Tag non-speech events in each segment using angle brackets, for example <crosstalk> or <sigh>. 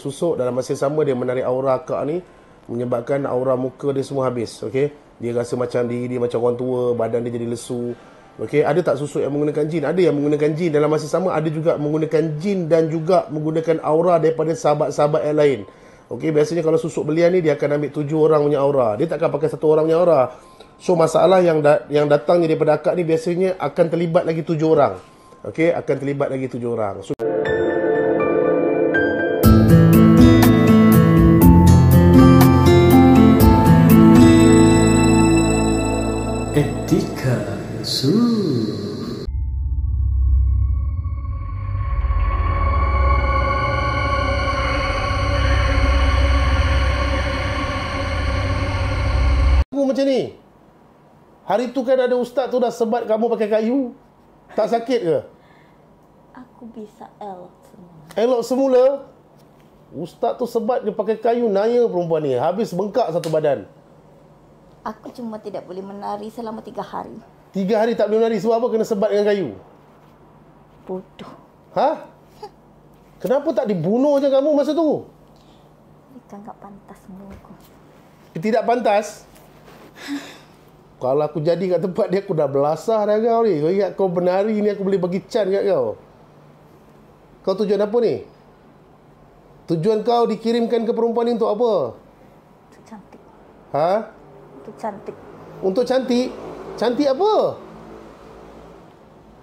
susuk dalam masa yang sama dia menarik aura akak ni menyebabkan aura muka dia semua habis okey dia rasa macam diri dia macam orang tua badan dia jadi lesu okey ada tak susuk yang menggunakan jin ada yang menggunakan jin dalam masa yang sama ada juga menggunakan jin dan juga menggunakan aura daripada sahabat-sahabat yang lain okey biasanya kalau susuk belian ni dia akan ambil tujuh orang punya aura dia tak akan pakai satu orang punya aura so masalah yang da- yang datangnya daripada akak ni biasanya akan terlibat lagi tujuh orang okey akan terlibat lagi tujuh orang so, suh. macam ni Hari tu kan ada ustaz tu dah sebat kamu pakai kayu Tak sakit ke? Aku bisa elok semula Elok semula? Ustaz tu sebat dia pakai kayu Naya perempuan ni Habis bengkak satu badan Aku cuma tidak boleh menari selama tiga hari Tiga hari tak boleh menari sebab apa? Kena sebat dengan kayu. Bodoh. Ha? Kenapa tak dibunuh je kamu masa tu? Ikan tak pantas membunuh aku. Tidak pantas? Kalau aku jadi kat tempat dia, aku dah belasah dah kau ni. Kau ingat kau menari ni, aku boleh bagi can kat kau. Kau tujuan apa ni? Tujuan kau dikirimkan ke perempuan ni untuk apa? Untuk cantik. Ha? Untuk cantik. Untuk cantik? cantik apa?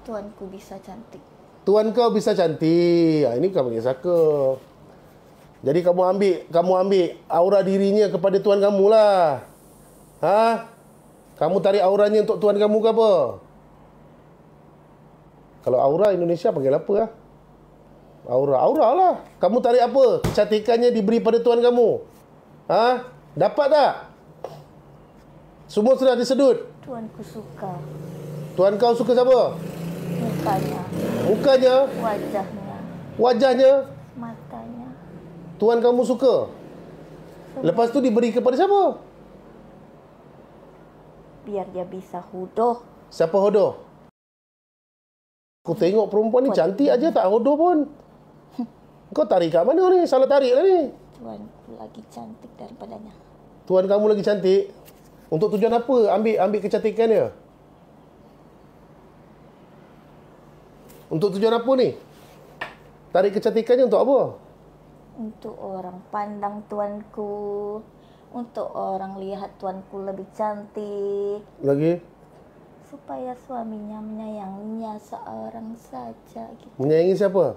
Tuanku bisa cantik. Tuan kau bisa cantik. Ha, ini kau panggil saka. Jadi kamu ambil, kamu ambil aura dirinya kepada tuan kamu lah. Ha? Kamu tarik auranya untuk tuan kamu ke apa? Kalau aura Indonesia panggil apa lah? Aura, aura lah. Kamu tarik apa? Kecantikannya diberi pada tuan kamu. Ha? Dapat tak? Semua sudah disedut ku suka. Tuan kau suka siapa? Mukanya. Mukanya? Wajahnya. Wajahnya? Matanya. Tuan kamu suka? Suka. Lepas tu diberi kepada siapa? Biar dia bisa hodoh. Siapa hodoh? Aku tengok perempuan ni cantik aja tak hodoh pun. <laughs> Kau tarik kat mana ni? Salah tarik lah ni. Tuan lagi cantik daripadanya. Tuan kamu lagi cantik? Untuk tujuan apa? Ambil ambil kecantikan dia. Untuk tujuan apa ni? Tarik kecantikannya untuk apa? Untuk orang pandang tuanku. Untuk orang lihat tuanku lebih cantik. Lagi? Supaya suaminya menyayanginya seorang saja. Gitu. Menyayangi siapa?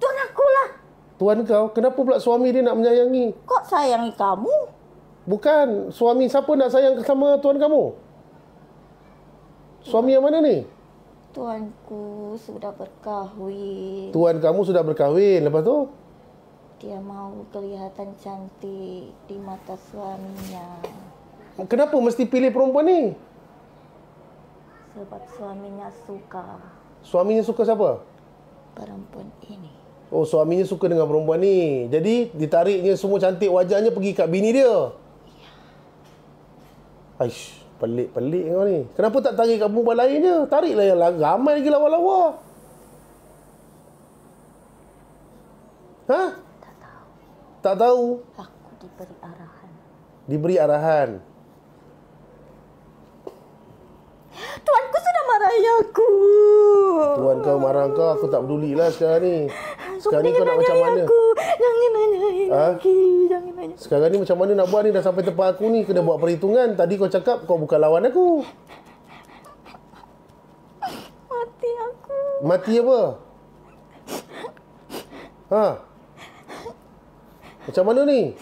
Tuan akulah. Tuan kau, kenapa pula suami dia nak menyayangi? Kok sayangi kamu? Bukan suami siapa nak sayang sama tuan kamu? Suami yang mana ni? Tuanku sudah berkahwin. Tuan kamu sudah berkahwin lepas tu? Dia mahu kelihatan cantik di mata suaminya. Kenapa mesti pilih perempuan ni? Sebab suaminya suka. Suaminya suka siapa? Perempuan ini. Oh, suaminya suka dengan perempuan ni. Jadi, ditariknya semua cantik wajahnya pergi kat bini dia. Aish, pelik-pelik kau ni. Kenapa tak tarik kat perempuan lain je? Tariklah yang ramai lagi lawa-lawa. Ha? Tak tahu. Tak tahu? Aku diberi arahan. Diberi arahan? Tuan, kau sudah marahi aku. Tuan, kau marah kau. Aku tak pedulilah sekarang ni. Sekarang so, ni kau nak macam mana? Aku. Jangan nanya ha? lagi. Jangan sekarang ni macam mana nak buat ni dah sampai tempat aku ni kena buat perhitungan. Tadi kau cakap kau bukan lawan aku. Mati aku. Mati apa? Ha. Macam mana ni?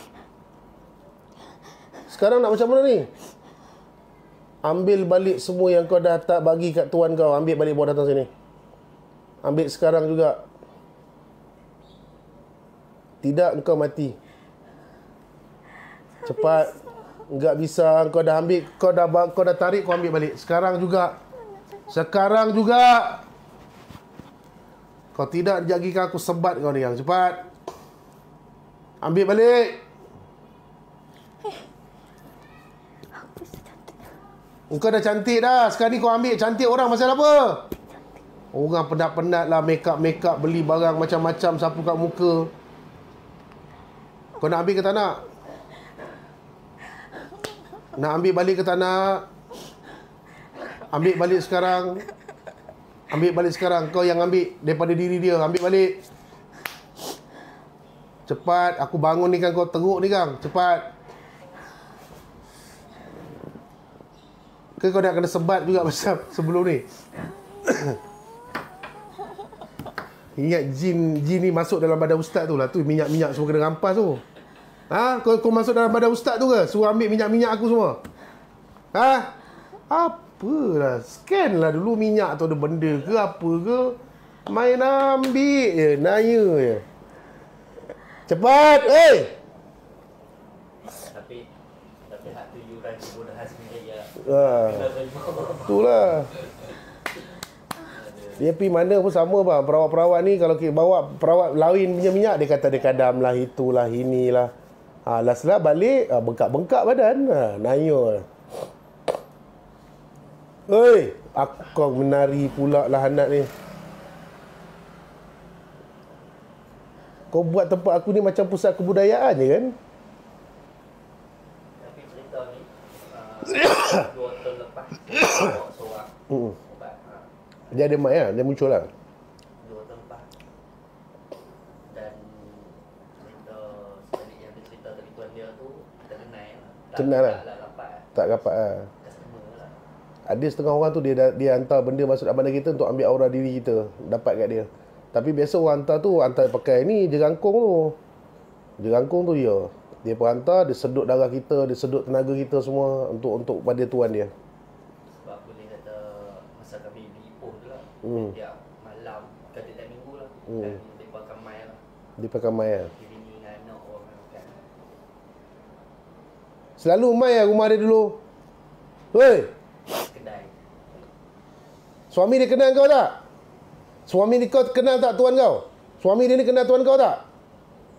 Sekarang nak macam mana ni? Ambil balik semua yang kau dah tak bagi kat tuan kau. Ambil balik bawa datang sini. Ambil sekarang juga. Tidak, engkau mati cepat enggak bisa kau dah ambil kau dah kau dah tarik kau ambil balik sekarang juga sekarang juga kau tidak jagikan aku sebat kau ni yang cepat ambil balik Kau dah cantik dah. Sekarang ni kau ambil cantik orang pasal apa? Orang penat-penat lah make up-make up beli barang macam-macam sapu kat muka. Kau nak ambil ke tak nak? Nak ambil balik ke tanah. Ambil balik sekarang. Ambil balik sekarang. Kau yang ambil daripada diri dia. Ambil balik. Cepat. Aku bangun ni kan kau teruk ni kan. Cepat. kau dah kena sebat juga <laughs> pasal sebelum ni? Ingat jin jin ni masuk dalam badan ustaz tu lah tu minyak-minyak semua kena rampas tu. Ha? Kau, kau masuk dalam badan ustaz tu ke? Suruh ambil minyak-minyak aku semua. Ha? Apalah. Scan lah dulu minyak tu ada benda ke apa ke. Main ambil je. Naya je. Cepat! Hei! Tapi... Tapi hak tu you rajin bodoh khas Melayu ya. ha. lah. Dia pergi mana pun sama bang. Perawat-perawat ni kalau bawa perawat lawin punya minyak, dia kata dia kadam lah itulah inilah. Ah ha, last lah balik ah, bengkak-bengkak badan. Ah ha, nayul. Hei, aku menari pula lah anak ni. Kau buat tempat aku ni macam pusat kebudayaan je kan? Tapi cerita ni uh, <coughs> dua tahun lepas <coughs> seorang. Ah. Dia ada mai lah, dia muncul lah. kenal lah. Tak rapat ah. lah. Ada setengah orang tu dia dia hantar benda masuk dalam bandar kita untuk ambil aura diri kita. Dapat kat dia. Tapi biasa orang hantar tu, hantar pakai ni jerangkung tu. Jerangkung tu ya. Dia pun hantar, dia sedut darah kita, dia sedut tenaga kita semua untuk untuk pada tuan dia. Sebab boleh kata masa kami di Ipoh tu lah. Hmm. Dia malam, kata tiap minggu lah. Hmm. Dan dia pakai mai lah. Dia pakai mai lah. Ya? Selalu mai lah rumah dia dulu. Weh. Suami dia kenal kau tak? Suami ni kau kenal tak tuan kau? Suami dia ni kenal tuan kau tak?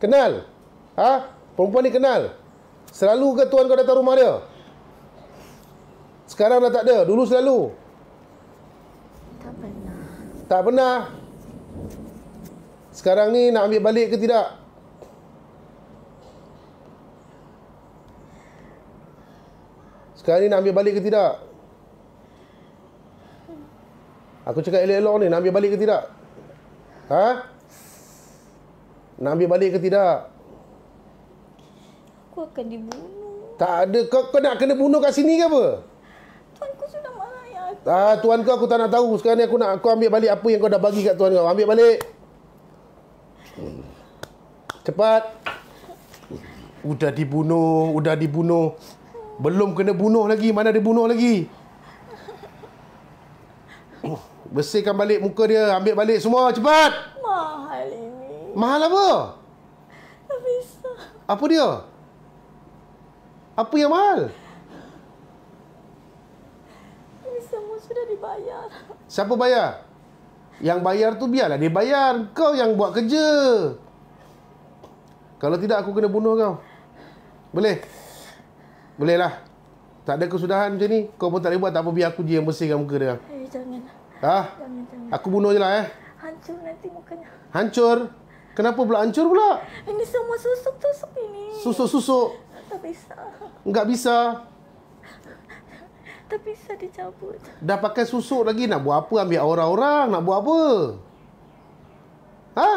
Kenal? Ha? Perempuan ni kenal? Selalu ke tuan kau datang rumah dia? Sekarang dah tak ada? Dulu selalu? Tak pernah. Tak pernah? Sekarang ni nak ambil balik ke tidak? Sekarang ni nak ambil balik ke tidak? Aku cakap elok-elok ni, nak ambil balik ke tidak? Ha? Nak ambil balik ke tidak? Aku akan dibunuh. Tak ada. Kau, kau nak kena bunuh kat sini ke apa? Tuan, aku sudah marah ya. Ah, tuan kau aku tak nak tahu. Sekarang ni aku nak aku ambil balik apa yang kau dah bagi kat tuan kau. Ambil balik. Cepat. Udah dibunuh, udah dibunuh. Belum kena bunuh lagi, mana dia bunuh lagi? Oh, bersihkan balik muka dia, ambil balik semua, cepat! Mahal ini. Mahal apa? Tak bisa. Apa dia? Apa yang mahal? Ini semua sudah dibayar. Siapa bayar? Yang bayar tu biarlah dia bayar. Kau yang buat kerja. Kalau tidak aku kena bunuh kau. Boleh? Boleh lah. Tak ada kesudahan macam ni. Kau pun tak boleh buat. Tak apa, biar aku je yang bersihkan muka dia. Eh, jangan. Ha? Jangan, jangan. Aku bunuh je lah, eh. Hancur nanti mukanya. Hancur? Kenapa pula hancur pula? Ini semua susuk-susuk ini. Susuk-susuk? Tak bisa. Enggak bisa. Tak bisa dicabut. Dah pakai susuk lagi. Nak buat apa ambil aura orang Nak buat apa? Ha?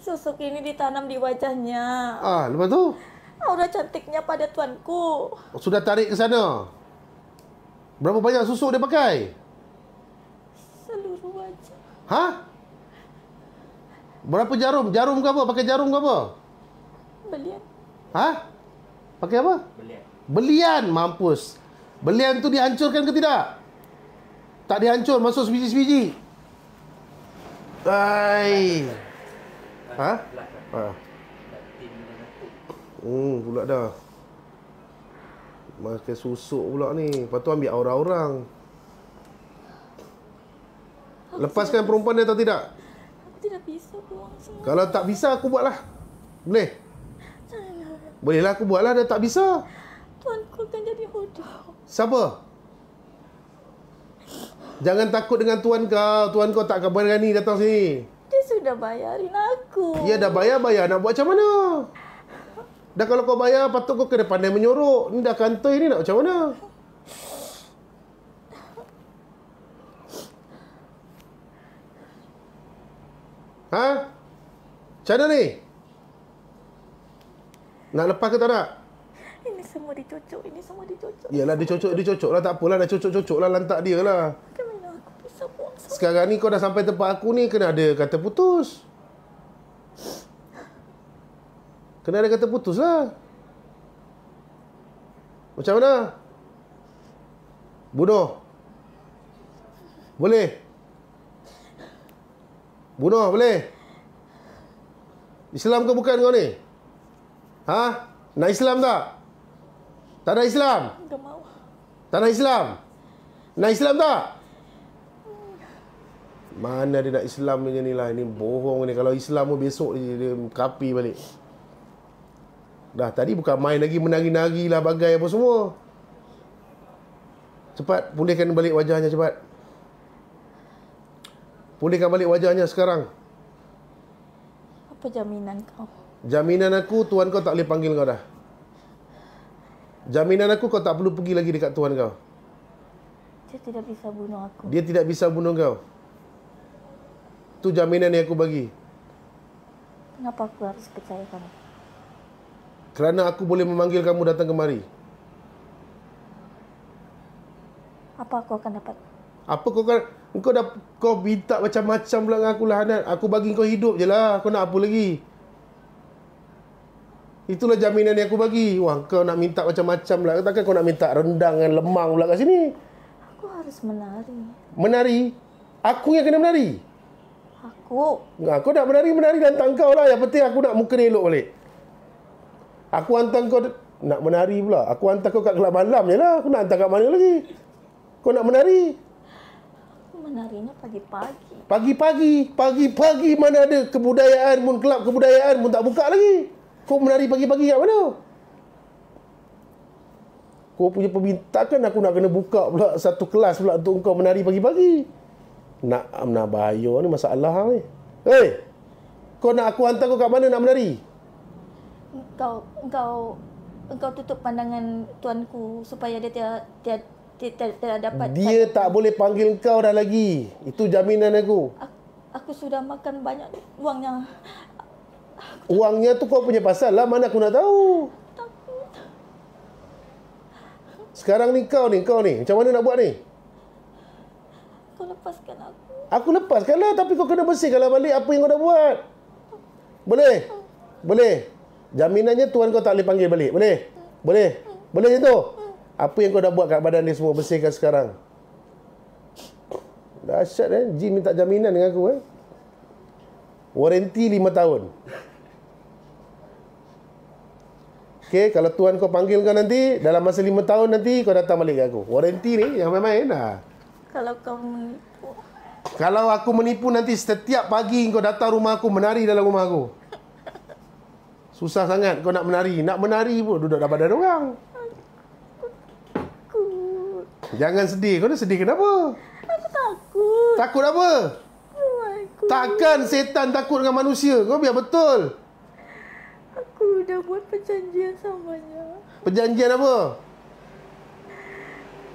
Susuk ini ditanam di wajahnya. Ah, lepas tu? Aura cantiknya pada tuanku. Sudah tarik ke sana. Berapa banyak susu dia pakai? Seluruh wajah. Hah? Berapa jarum? Jarum ke apa? Pakai jarum ke apa? Belian. Hah? Pakai apa? Belian. Belian, mampus. Belian tu dihancurkan ke tidak? Tak dihancur, masuk sebiji-sebiji. Hai. Hah? Hah. Hmm, pula dah. Makan susuk pula ni. Lepas tu ambil aura orang. Lepaskan perempuan dia atau tidak? Aku tidak bisa buang semua. Kalau tak bisa, aku buatlah. Boleh? Jangan. Bolehlah aku buatlah. Dia tak bisa. Tuan, aku akan jadi hodoh. Siapa? Jangan takut dengan tuan kau. Tuan kau tak akan berani datang sini. Dia sudah bayarin aku. Dia dah bayar-bayar. Nak buat macam mana? Dan kalau kau bayar, patut kau kena pandai menyorok. Ni dah kantoi ini nak macam mana? Ha? Macam mana ni? Nak lepas ke tak nak? Ini semua dicocok, ini semua dicocok. Yalah, dicocok, dicocok lah. Tak apalah, dah cocok-cocok lah lantak dia lah. Sekarang ni kau dah sampai tempat aku ni, kena ada kata Putus. Kena ada kata putus lah. Macam mana? Bunuh. Boleh? Bunuh boleh? Islam ke bukan kau ni? Ha? Nak Islam tak? Tak ada Islam? Tak mahu. Islam? Nak Islam tak? Mana dia nak Islam dengan ni lah. Ini bohong ni. Kalau Islam pun besok dia, dia kapi balik. Dah tadi bukan main lagi menari-nari lah bagai apa semua. Cepat pulihkan balik wajahnya cepat. Pulihkan balik wajahnya sekarang. Apa jaminan kau? Jaminan aku tuan kau tak boleh panggil kau dah. Jaminan aku kau tak perlu pergi lagi dekat tuan kau. Dia tidak bisa bunuh aku. Dia tidak bisa bunuh kau. Tu jaminan yang aku bagi. Kenapa aku harus percaya kamu? Kerana aku boleh memanggil kamu datang kemari. Apa aku akan dapat? Apa kau akan... Kau dah kau minta macam-macam pula dengan aku lah Hanan. Aku bagi kau hidup je lah. Kau nak apa lagi? Itulah jaminan yang aku bagi. Wah, kau nak minta macam-macam pula. Takkan kau nak minta rendang dan lemang pula kat sini? Aku harus menari. Menari? Aku yang kena menari? Aku. Nah, kau nak menari, menari dan tangkau lah. Yang penting aku nak muka ni elok balik. Aku hantar kau nak menari pula. Aku hantar kau kat kelab malam je lah. Aku nak hantar kat mana lagi? Kau nak menari? Menarinya pagi-pagi. Pagi-pagi? Pagi-pagi mana ada kebudayaan pun, kelab kebudayaan pun tak buka lagi. Kau menari pagi-pagi kat mana? Kau punya permintaan aku nak kena buka pula satu kelas pula untuk kau menari pagi-pagi. Nak, nak bayar ni masalah ni. Hei! Eh, kau nak aku hantar kau kat mana nak menari? Menari? engkau engkau engkau tutup pandangan tuanku supaya dia tidak tia, tidak dapat dia tak aku. boleh panggil kau dah lagi itu jaminan aku aku, aku sudah makan banyak uangnya aku uangnya tu kau punya pasal lah mana aku nak tahu sekarang ni kau ni kau ni macam mana nak buat ni kau lepaskan aku aku lepaskanlah, tapi kau kena bersihkanlah balik apa yang kau dah buat boleh boleh Jaminannya tuan kau tak boleh panggil balik. Boleh? Boleh? Boleh macam Apa yang kau dah buat kat badan ni semua bersihkan sekarang? Dahsyat eh. Jin minta jaminan dengan aku eh. Warranty lima tahun. Okay, kalau tuan kau panggil kau nanti, dalam masa lima tahun nanti kau datang balik ke aku. Warranty ni yang main-main lah. Kalau kau menipu. Kalau aku menipu nanti setiap pagi kau datang rumah aku menari dalam rumah aku. Susah sangat kau nak menari. Nak menari pun duduk dalam badan orang. Aku Jangan sedih. Kau dah sedih kenapa? Aku takut. Takut apa? Aku. Takkan setan takut dengan manusia. Kau biar betul. Aku dah buat perjanjian sama dia Perjanjian apa?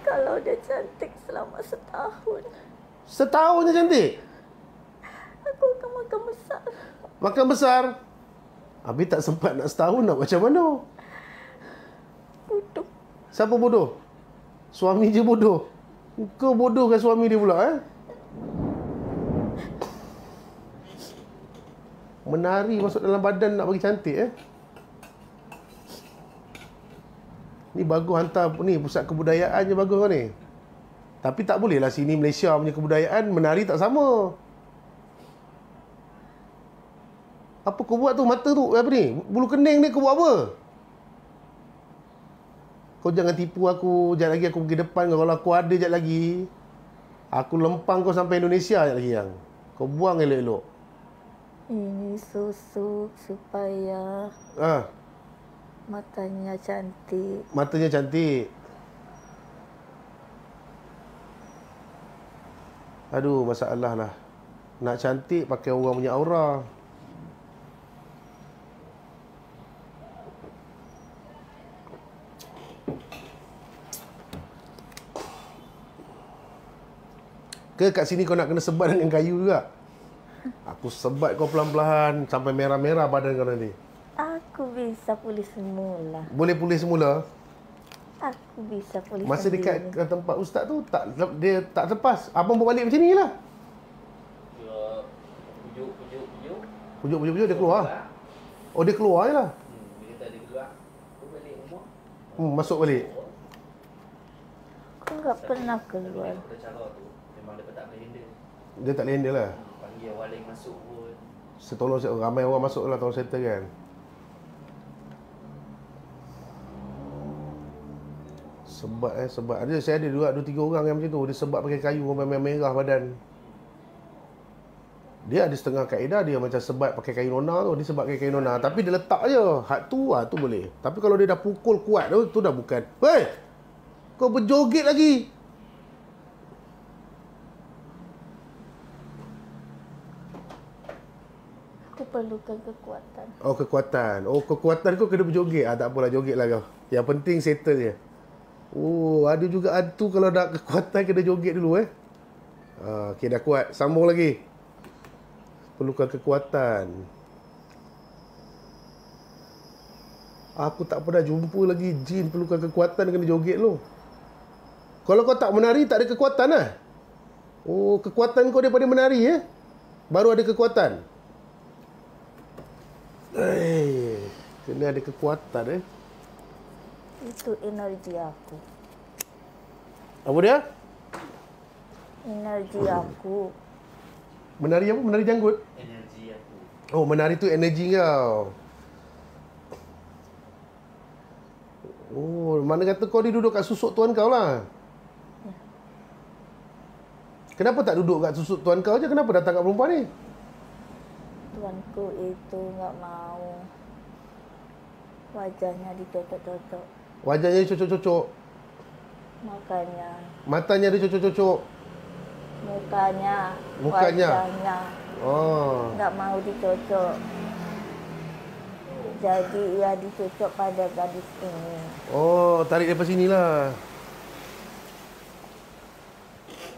Kalau dia cantik selama setahun. Setahun dia cantik? Aku akan makan besar. Makan besar? Abi tak sempat nak setahun nak macam mana? Bodoh. Siapa bodoh? Suami je bodoh. Kau bodoh bodohkan suami dia pula eh? Menari masuk dalam badan nak bagi cantik eh? Ni bagus hantar ni pusat kebudayaan je bagus kau ni. Tapi tak boleh lah sini Malaysia punya kebudayaan menari tak sama. Apa kau buat tu mata tu? Apa ni? Bulu kening ni kau buat apa? Kau jangan tipu aku. Jangan lagi aku pergi depan kau. Kalau aku ada jap lagi. Aku lempang kau sampai Indonesia jap lagi yang. Kau buang elok-elok. Ini susu supaya ha. matanya cantik. Matanya cantik. Aduh, masalah lah. Nak cantik pakai orang punya aura. Aura. Ke kat sini kau nak kena sebat dengan kayu juga? Aku sebat kau pelan-pelan sampai merah-merah badan kau nanti. Aku bisa pulih semula. Boleh pulih semula? Aku bisa pulih Masa sendiri. Masa dekat tempat ustaz tu, tak dia tak Apa Abang balik macam ni lah. Pujuk, pujuk, pujuk. Dia keluar. Oh, dia keluar je lah. Hmm, hmm masuk balik. Kau tak pernah keluar. Aku dapat tak boleh handle Dia tak boleh handle lah hmm, Panggil orang lain masuk pun Setolong, ramai orang masuk lah tolong settle kan Sebab eh, sebab ada saya ada dua, dua tiga orang yang macam tu Dia sebab pakai kayu orang merah, merah badan dia ada setengah kaedah dia macam sebat pakai kain nona tu Dia sebat pakai kain nona Tapi dia letak je Hak tu lah tu boleh Tapi kalau dia dah pukul kuat tu Tu dah bukan Weh Kau berjoget lagi perlukan kekuatan. Oh, kekuatan. Oh, kekuatan kau kena berjoget. Ah, tak apalah, joget lah kau. Yang penting settle je. Oh, ada juga tu kalau nak kekuatan kena joget dulu eh. Ah, okay, dah kuat. Sambung lagi. Perlukan kekuatan. Aku tak pernah jumpa lagi jin perlukan kekuatan kena joget lu. Kalau kau tak menari, tak ada kekuatan lah. Oh, kekuatan kau daripada menari, ya? Eh? Baru ada kekuatan. Eh, ini ada kekuatan eh. Itu energi aku. Apa dia? Energi aku. Menari apa? Menari janggut? Energi aku. Oh, menari tu energi kau. Oh, mana kata kau dia duduk kat susuk tuan kau lah. Ya. Kenapa tak duduk kat susuk tuan kau je? Kenapa datang kat perempuan ni? tuanku itu nggak mau wajahnya dicocok-cocok. Wajahnya dicocok-cocok. Makanya. Matanya dicocok-cocok. Mukanya. Mukanya. Wajahnya. Oh. Nggak mau dicocok. Jadi ia dicocok pada gadis ini. Oh, tarik dia sini lah.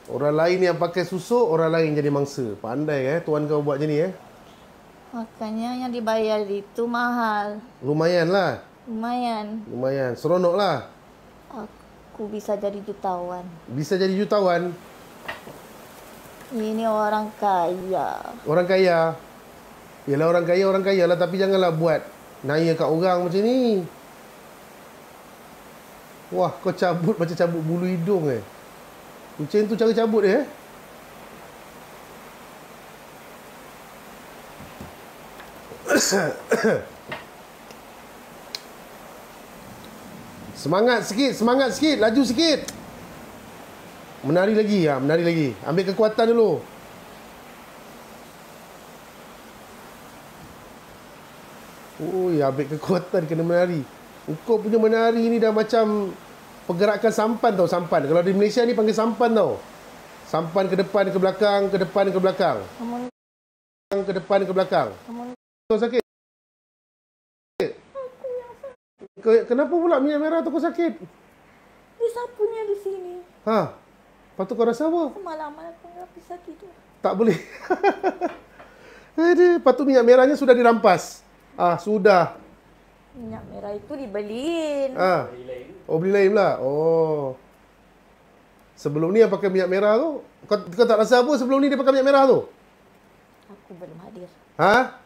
Orang lain yang pakai susu orang lain jadi mangsa. Pandai eh tuan kau buat macam ni eh. Makanya yang dibayar itu mahal. Lumayanlah. Lumayan. Lumayan. seronoklah. Aku bisa jadi jutawan. Bisa jadi jutawan? Ini orang kaya. Orang kaya? Yalah orang kaya, orang kaya lah. Tapi janganlah buat naya kat orang macam ni. Wah, kau cabut macam cabut bulu hidung eh. Kucing tu cara cabut dia eh. <coughs> semangat sikit, semangat sikit, laju sikit. Menari lagi, ha, menari lagi. Ambil kekuatan dulu. Oh, ya, ambil kekuatan kena menari. Kau punya menari ni dah macam pergerakan sampan tau, sampan. Kalau di Malaysia ni panggil sampan tau. Sampan ke depan, ke belakang, ke depan, ke belakang. Ke depan, ke belakang. Kau sakit? Kenapa pula minyak merah tu kau sakit? Di sapunya di sini. Ha? Lepas tu kau rasa apa? malam aku tak sakit tu. Tak boleh. <laughs> Aduh, lepas tu minyak merahnya sudah dirampas. Ah, sudah. Minyak merah itu dibeliin. Ha? Oh, beli lain pula. Oh. Sebelum ni yang pakai minyak merah tu, kau, kau tak rasa apa sebelum ni dia pakai minyak merah tu? Aku belum hadir. Ha?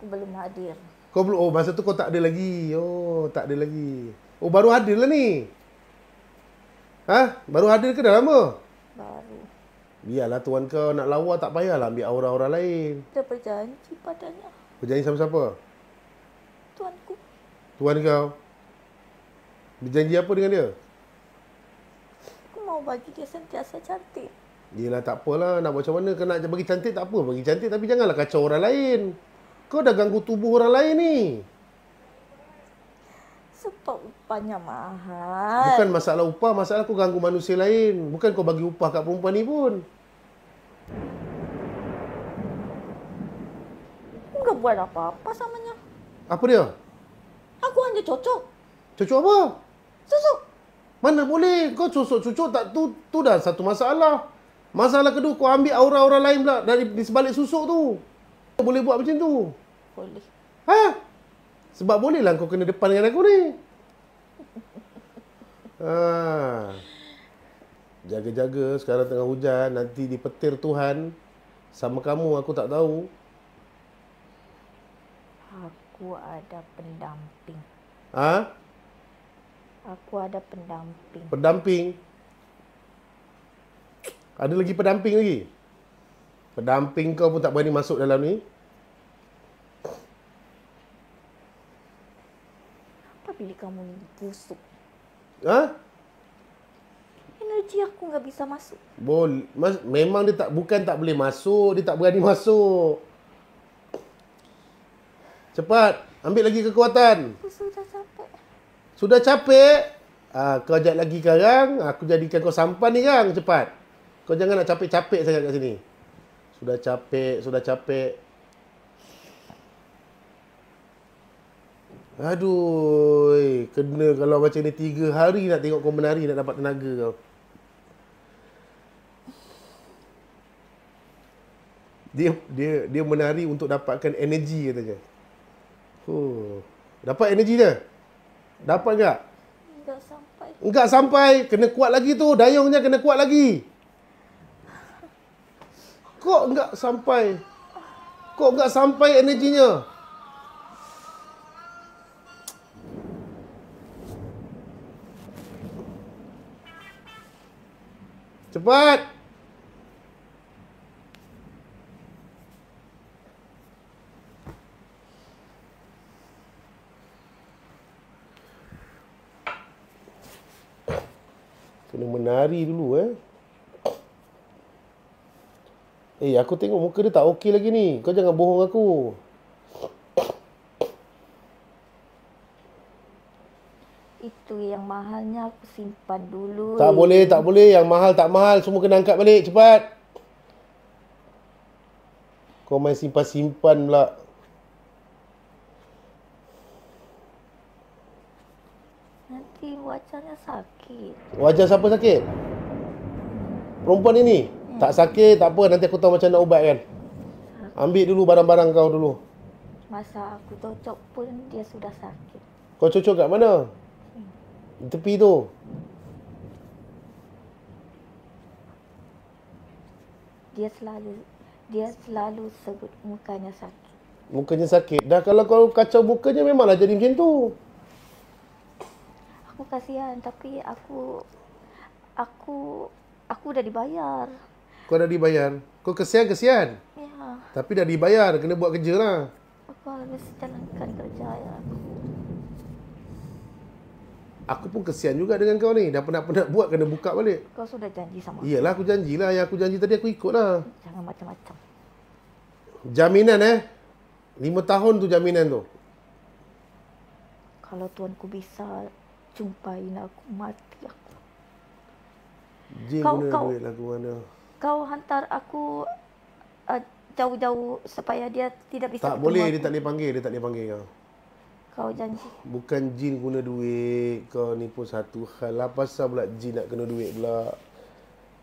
aku belum hadir. Kau belum oh masa tu kau tak ada lagi. Oh, tak ada lagi. Oh, baru hadir lah ni. Hah? Baru hadir ke dah lama? Baru. Biarlah tuan kau nak lawa tak payahlah ambil aura-aura lain. Dah berjanji padanya. Berjanji sama siapa? Tuanku. Tuan kau. Berjanji apa dengan dia? Aku mau bagi dia sentiasa cantik. Yelah tak apalah nak macam mana kena bagi cantik tak apa bagi cantik tapi janganlah kacau orang lain. Kau dah ganggu tubuh orang lain ni. Sebab upahnya mahal. Bukan masalah upah, masalah kau ganggu manusia lain. Bukan kau bagi upah kat perempuan ni pun. Enggak buat apa-apa sama samanya. Apa dia? Aku hanya cocok. Cocok apa? Susuk. Mana boleh kau cucuk-cucuk tak tu tu dah satu masalah. Masalah kedua kau ambil aura-aura lain pula dari di sebalik susuk tu kau boleh buat macam tu? Boleh. Ha? Sebab boleh lah kau kena depan dengan aku ni. <laughs> Ha. Jaga-jaga sekarang tengah hujan, nanti di petir Tuhan. Sama kamu aku tak tahu. Aku ada pendamping. Ha? Aku ada pendamping. Pendamping? Ada lagi pendamping lagi? Pendamping kau pun tak berani masuk dalam ni. Apa pilih kamu ni busuk? Ha? Energi aku enggak bisa masuk. Bol, mas, memang dia tak bukan tak boleh masuk, dia tak berani masuk. Cepat, ambil lagi kekuatan. Aku sudah capek. Sudah capek? Ah, kau ajak lagi sekarang, ha, aku jadikan kau sampan ni kan, cepat. Kau jangan nak capek-capek sangat kat sini. Sudah capek, sudah capek. Aduh, eh, kena kalau macam ni tiga hari nak tengok kau menari nak dapat tenaga kau. Dia dia dia menari untuk dapatkan energi katanya. Huh. Dapat energi dia? Dapat tak? Enggak sampai. Enggak sampai, kena kuat lagi tu, dayungnya kena kuat lagi kok enggak sampai kok enggak sampai energinya cepat kena menari dulu eh Eh aku tengok muka dia tak okey lagi ni Kau jangan bohong aku Itu yang mahalnya aku simpan dulu Tak boleh tak boleh Yang mahal tak mahal Semua kena angkat balik cepat Kau main simpan-simpan pula Nanti wajahnya sakit Wajah siapa sakit? Perempuan ini? Hmm. Tak sakit, tak apa. Nanti aku tahu macam nak ubat kan. Ambil dulu barang-barang kau dulu. Masa aku cocok pun dia sudah sakit. Kau cocok kat mana? Hmm. Tepi tu. Dia selalu dia selalu sebut mukanya sakit. Mukanya sakit. Dah kalau kau kacau mukanya memanglah jadi macam tu. Aku kasihan tapi aku aku aku dah dibayar. Kau dah dibayar. Kau kesian-kesian. Ya. Tapi dah dibayar, kena buat kerja lah. Aku harus jalankan kerja ayah aku. pun kesian juga dengan kau ni. Dah penat-penat buat, kena buka balik. Kau sudah janji sama aku. Yelah, aku janjilah. Yang aku janji tadi, aku ikut lah. Jangan macam-macam. Jaminan eh. Lima tahun tu jaminan tu. Kalau tuan ku bisa jumpai aku mati aku. Jin kau, kau. Duit mana. Lah, kau hantar aku uh, jauh-jauh supaya dia tidak bisa Tak boleh dia tak boleh panggil, dia tak boleh panggil kau. Ya. Kau janji. Bukan jin guna duit, kau ni pun satu hal. Lah pasal pula jin nak kena duit pula.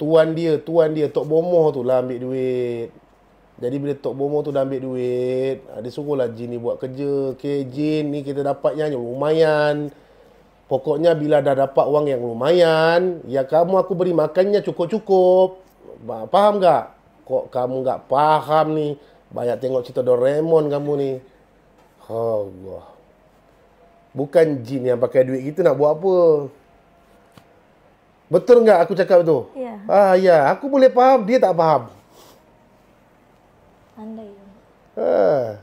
Tuan dia, tuan dia tok bomoh tu lah ambil duit. Jadi bila tok bomoh tu dah ambil duit, ada ah, suruhlah jin ni buat kerja. Okey, jin ni kita dapatnya lumayan. Pokoknya bila dah dapat wang yang lumayan, ya kamu aku beri makannya cukup-cukup. Paham tak? Kok kamu tak paham ni? Banyak tengok cerita Doraemon kamu ni. Allah. Bukan jin yang pakai duit kita nak buat apa. Betul enggak aku cakap tu? Ya. Ah, ya. Aku boleh faham, dia tak faham. Andai. Ah.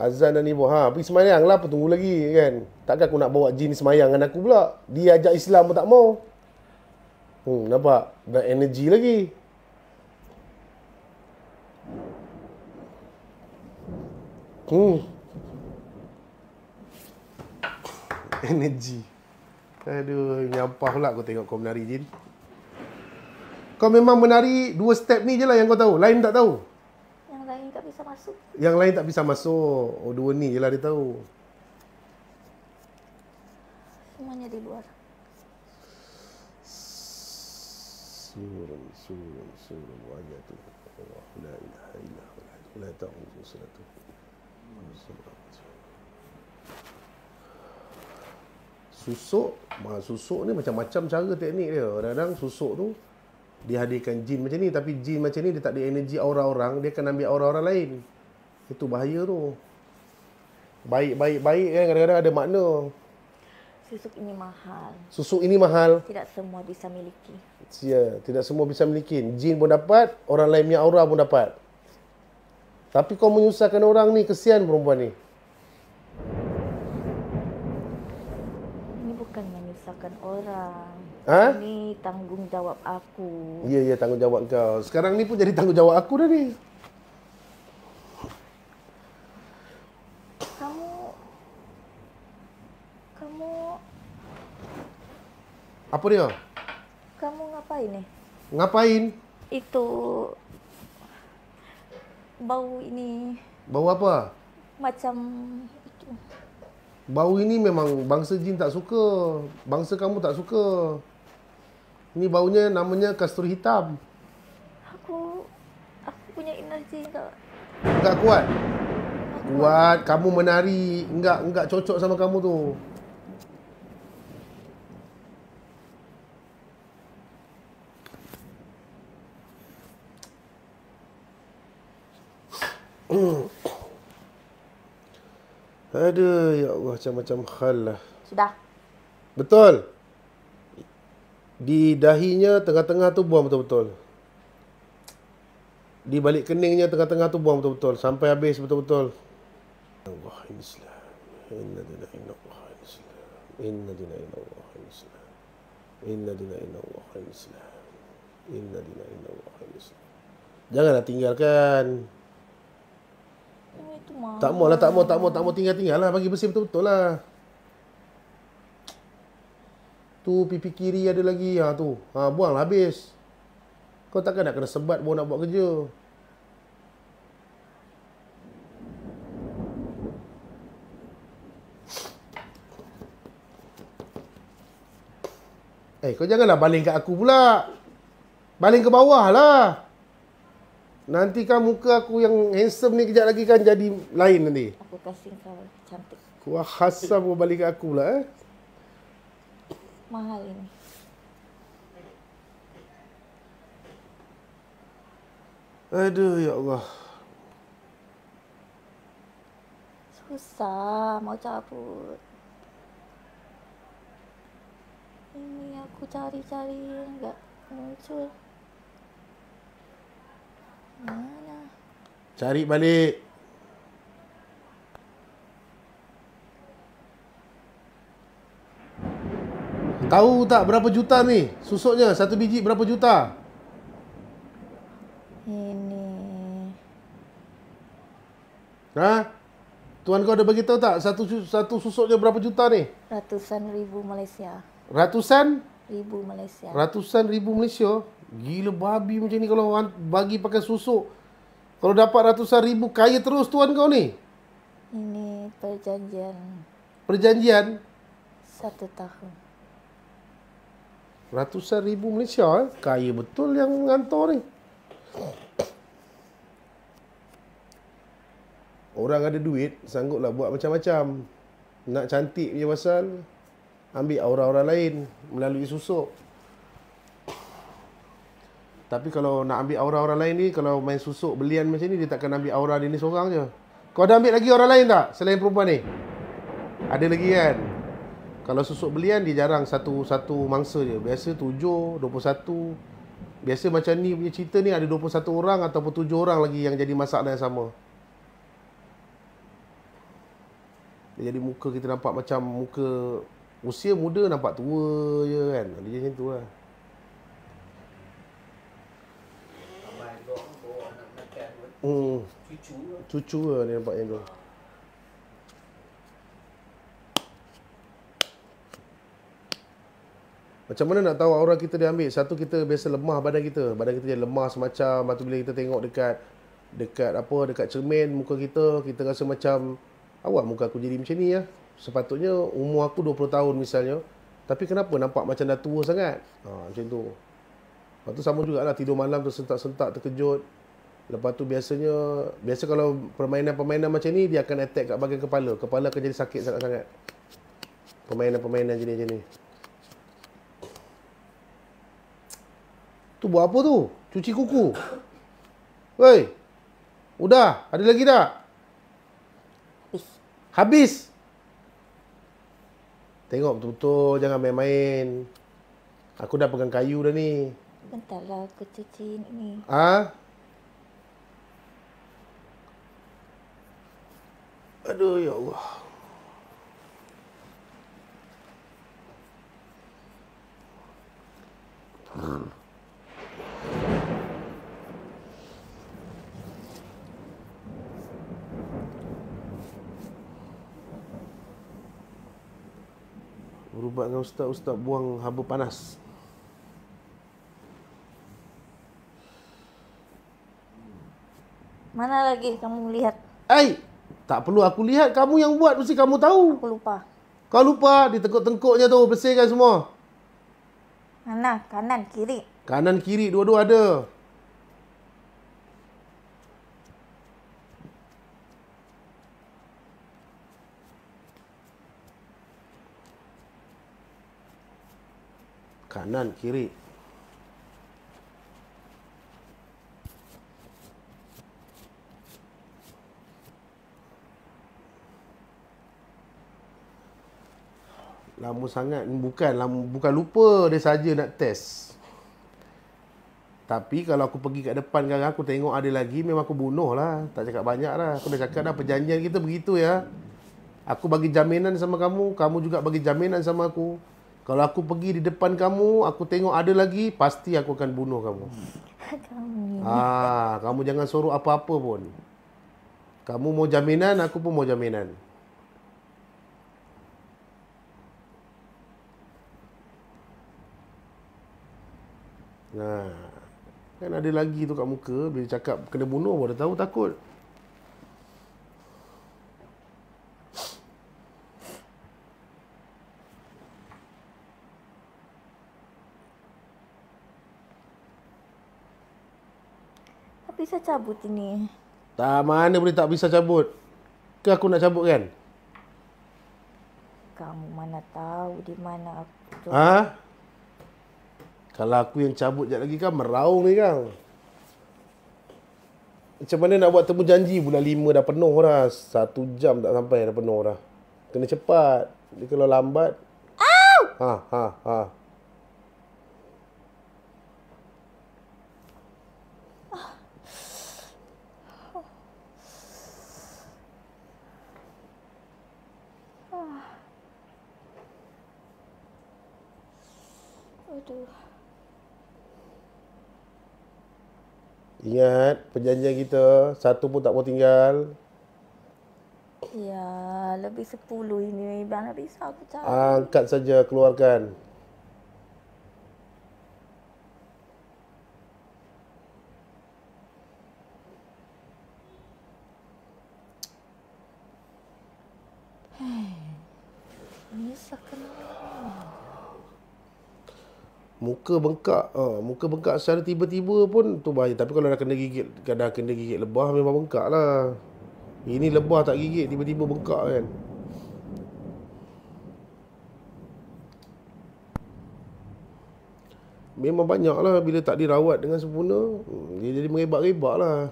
Azan dan ibu. Ha, pergi semayang lah. Apa tunggu lagi kan? Takkan aku nak bawa jin semayang dengan aku pula. Dia ajak Islam pun tak mau. Hmm, nampak? Dah energi lagi. Hmm. <laughs> energi. Aduh, nyampah pula aku tengok kau menari, Jin. Kau memang menari dua step ni je lah yang kau tahu. Lain tak tahu lain tak bisa masuk. Yang lain tak bisa masuk. Oh, dua ni jelah dia tahu. Semuanya di luar. Surun, surun, surun. Wajah tu. Allah, la ilaha illa la ta'udhu salatu. Susuk, susuk ni macam-macam cara teknik dia. Kadang-kadang susuk tu dihadirkan jin macam ni tapi jin macam ni dia tak ada energi aura orang dia akan ambil aura orang lain itu bahaya tu baik baik baik kan kadang-kadang ada makna Susu ini mahal Susu ini mahal tidak semua bisa miliki ya tidak semua bisa miliki jin pun dapat orang lain punya aura pun dapat tapi kau menyusahkan orang ni kesian perempuan ni ini bukan menyusahkan orang Ha? Ini tanggungjawab aku. Ya, ya tanggungjawab kau. Sekarang ni pun jadi tanggungjawab aku dah ni. Kamu... Kamu... Apa dia? Kamu ngapain ni? Ngapain? Itu... Bau ini... Bau apa? Macam... Bau ini memang bangsa jin tak suka. Bangsa kamu tak suka. Ini baunya namanya kasturi hitam. Aku aku punya energi enggak. Enggak kuat. Aku kuat, kamu menari. Enggak enggak cocok sama kamu tu. Aduh, ya Allah macam-macam hal lah. Sudah. Betul di dahinya tengah-tengah tu buang betul-betul di balik keningnya tengah-tengah tu buang betul-betul sampai habis betul-betul Allah insya inna dina inna Allah insya inna dina inna Allah insya inna dina inna Allah insya inna dina inna Allah insya janganlah tinggalkan Tak mau lah, tak mau, tak mau, tak mau tinggal-tinggal lah. Bagi bersih betul-betul lah. Tu pipi kiri ada lagi ha tu. Ha buang lah habis. Kau takkan nak kena sebat baru nak buat kerja. Eh kau janganlah baling kat aku pula. Baling ke bawah lah. Nanti kan muka aku yang handsome ni kejap lagi kan jadi lain nanti. Aku kasih kau cantik. Kau khasam kau balik kat aku pula eh mahal ini. Aduh, ya Allah. Susah mau cabut. Ini aku cari-cari enggak muncul. Mana? Cari balik. Tahu tak berapa juta ni? Susuknya satu biji berapa juta? Ini. Ha? Tuan kau ada bagi tahu tak satu satu susuknya berapa juta ni? Ratusan ribu Malaysia. Ratusan ribu Malaysia. Ratusan ribu Malaysia. Gila babi macam ni kalau bagi pakai susuk. Kalau dapat ratusan ribu kaya terus tuan kau ni. Ini perjanjian. Perjanjian satu tahun ratusan ribu Malaysia eh. kaya betul yang mengantor ni orang ada duit sangguplah buat macam-macam nak cantik punya pasal ambil aura-aura lain melalui susuk tapi kalau nak ambil aura-aura lain ni kalau main susuk belian macam ni dia takkan ambil aura dia ni seorang je kau ada ambil lagi orang lain tak selain perempuan ni ada lagi kan kalau susuk belian dia jarang satu satu mangsa je. Biasa tujuh dua puluh satu Biasa macam ni punya cerita ni ada dua puluh satu orang ataupun tujuh orang lagi yang jadi masalah yang sama. Dia jadi muka kita nampak macam muka usia muda nampak tua je kan. Dia macam tu lah. Hmm. Cucu lah. Cucu lah dia nampak yang tu. Macam mana nak tahu aura kita diambil? Satu kita biasa lemah badan kita. Badan kita jadi lemah semacam waktu bila kita tengok dekat dekat apa dekat cermin muka kita, kita rasa macam awak muka aku jadi macam ni ya. Sepatutnya umur aku 20 tahun misalnya. Tapi kenapa nampak macam dah tua sangat? Ha, macam tu. Lepas tu sama jugalah tidur malam tersentak-sentak terkejut. Lepas tu biasanya, biasa kalau permainan-permainan macam ni, dia akan attack kat bagian kepala. Kepala akan jadi sakit sangat-sangat. Permainan-permainan jenis-jenis. Tu buat apa tu? Cuci kuku. Woi. Udah, ada lagi tak? Habis. Tengok betul-betul jangan main-main. Aku dah pegang kayu dah ni. Bentarlah aku cuci ni. Ha? Aduh ya Allah. Hmm. Berubat dengan ustaz Ustaz buang haba panas Mana lagi kamu lihat? Hei! Tak perlu aku lihat Kamu yang buat Mesti kamu tahu Aku lupa Kau lupa Ditengkuk-tengkuknya tu Bersihkan semua Mana? Kanan, kiri Kanan, kiri Dua-dua ada kanan kiri lama sangat bukan lama, bukan lupa dia saja nak test tapi kalau aku pergi kat depan sekarang aku tengok ada lagi memang aku bunuh lah tak cakap banyak lah aku dah cakap dah perjanjian kita begitu ya aku bagi jaminan sama kamu kamu juga bagi jaminan sama aku kalau aku pergi di depan kamu, aku tengok ada lagi, pasti aku akan bunuh kamu. Kamu. Ah, kamu jangan suruh apa-apa pun. Kamu mau jaminan, aku pun mau jaminan. Nah. Kan ada lagi tu kat muka bila cakap kena bunuh baru tahu takut. bisa cabut ini. Tak mana boleh tak bisa cabut. Ke aku nak cabut kan? Kamu mana tahu di mana aku tu. Ha? Kalau aku yang cabut jap lagi kan meraung ni kan. Macam mana nak buat temu janji bulan lima dah penuh dah. Satu jam tak sampai dah penuh dah. Kena cepat. Dia kalau lambat. Ah! Ha, ha, ha. Ingat perjanjian kita satu pun tak boleh tinggal. Ya, lebih sepuluh ini memang nak bisa aku cari. Angkat saja keluarkan. muka bengkak ha, muka bengkak secara tiba-tiba pun tu bahaya tapi kalau dah kena gigit dah kena gigit lebah memang bengkak lah ini lebah tak gigit tiba-tiba bengkak kan memang banyak lah bila tak dirawat dengan sempurna hmm, dia jadi merebak-rebak lah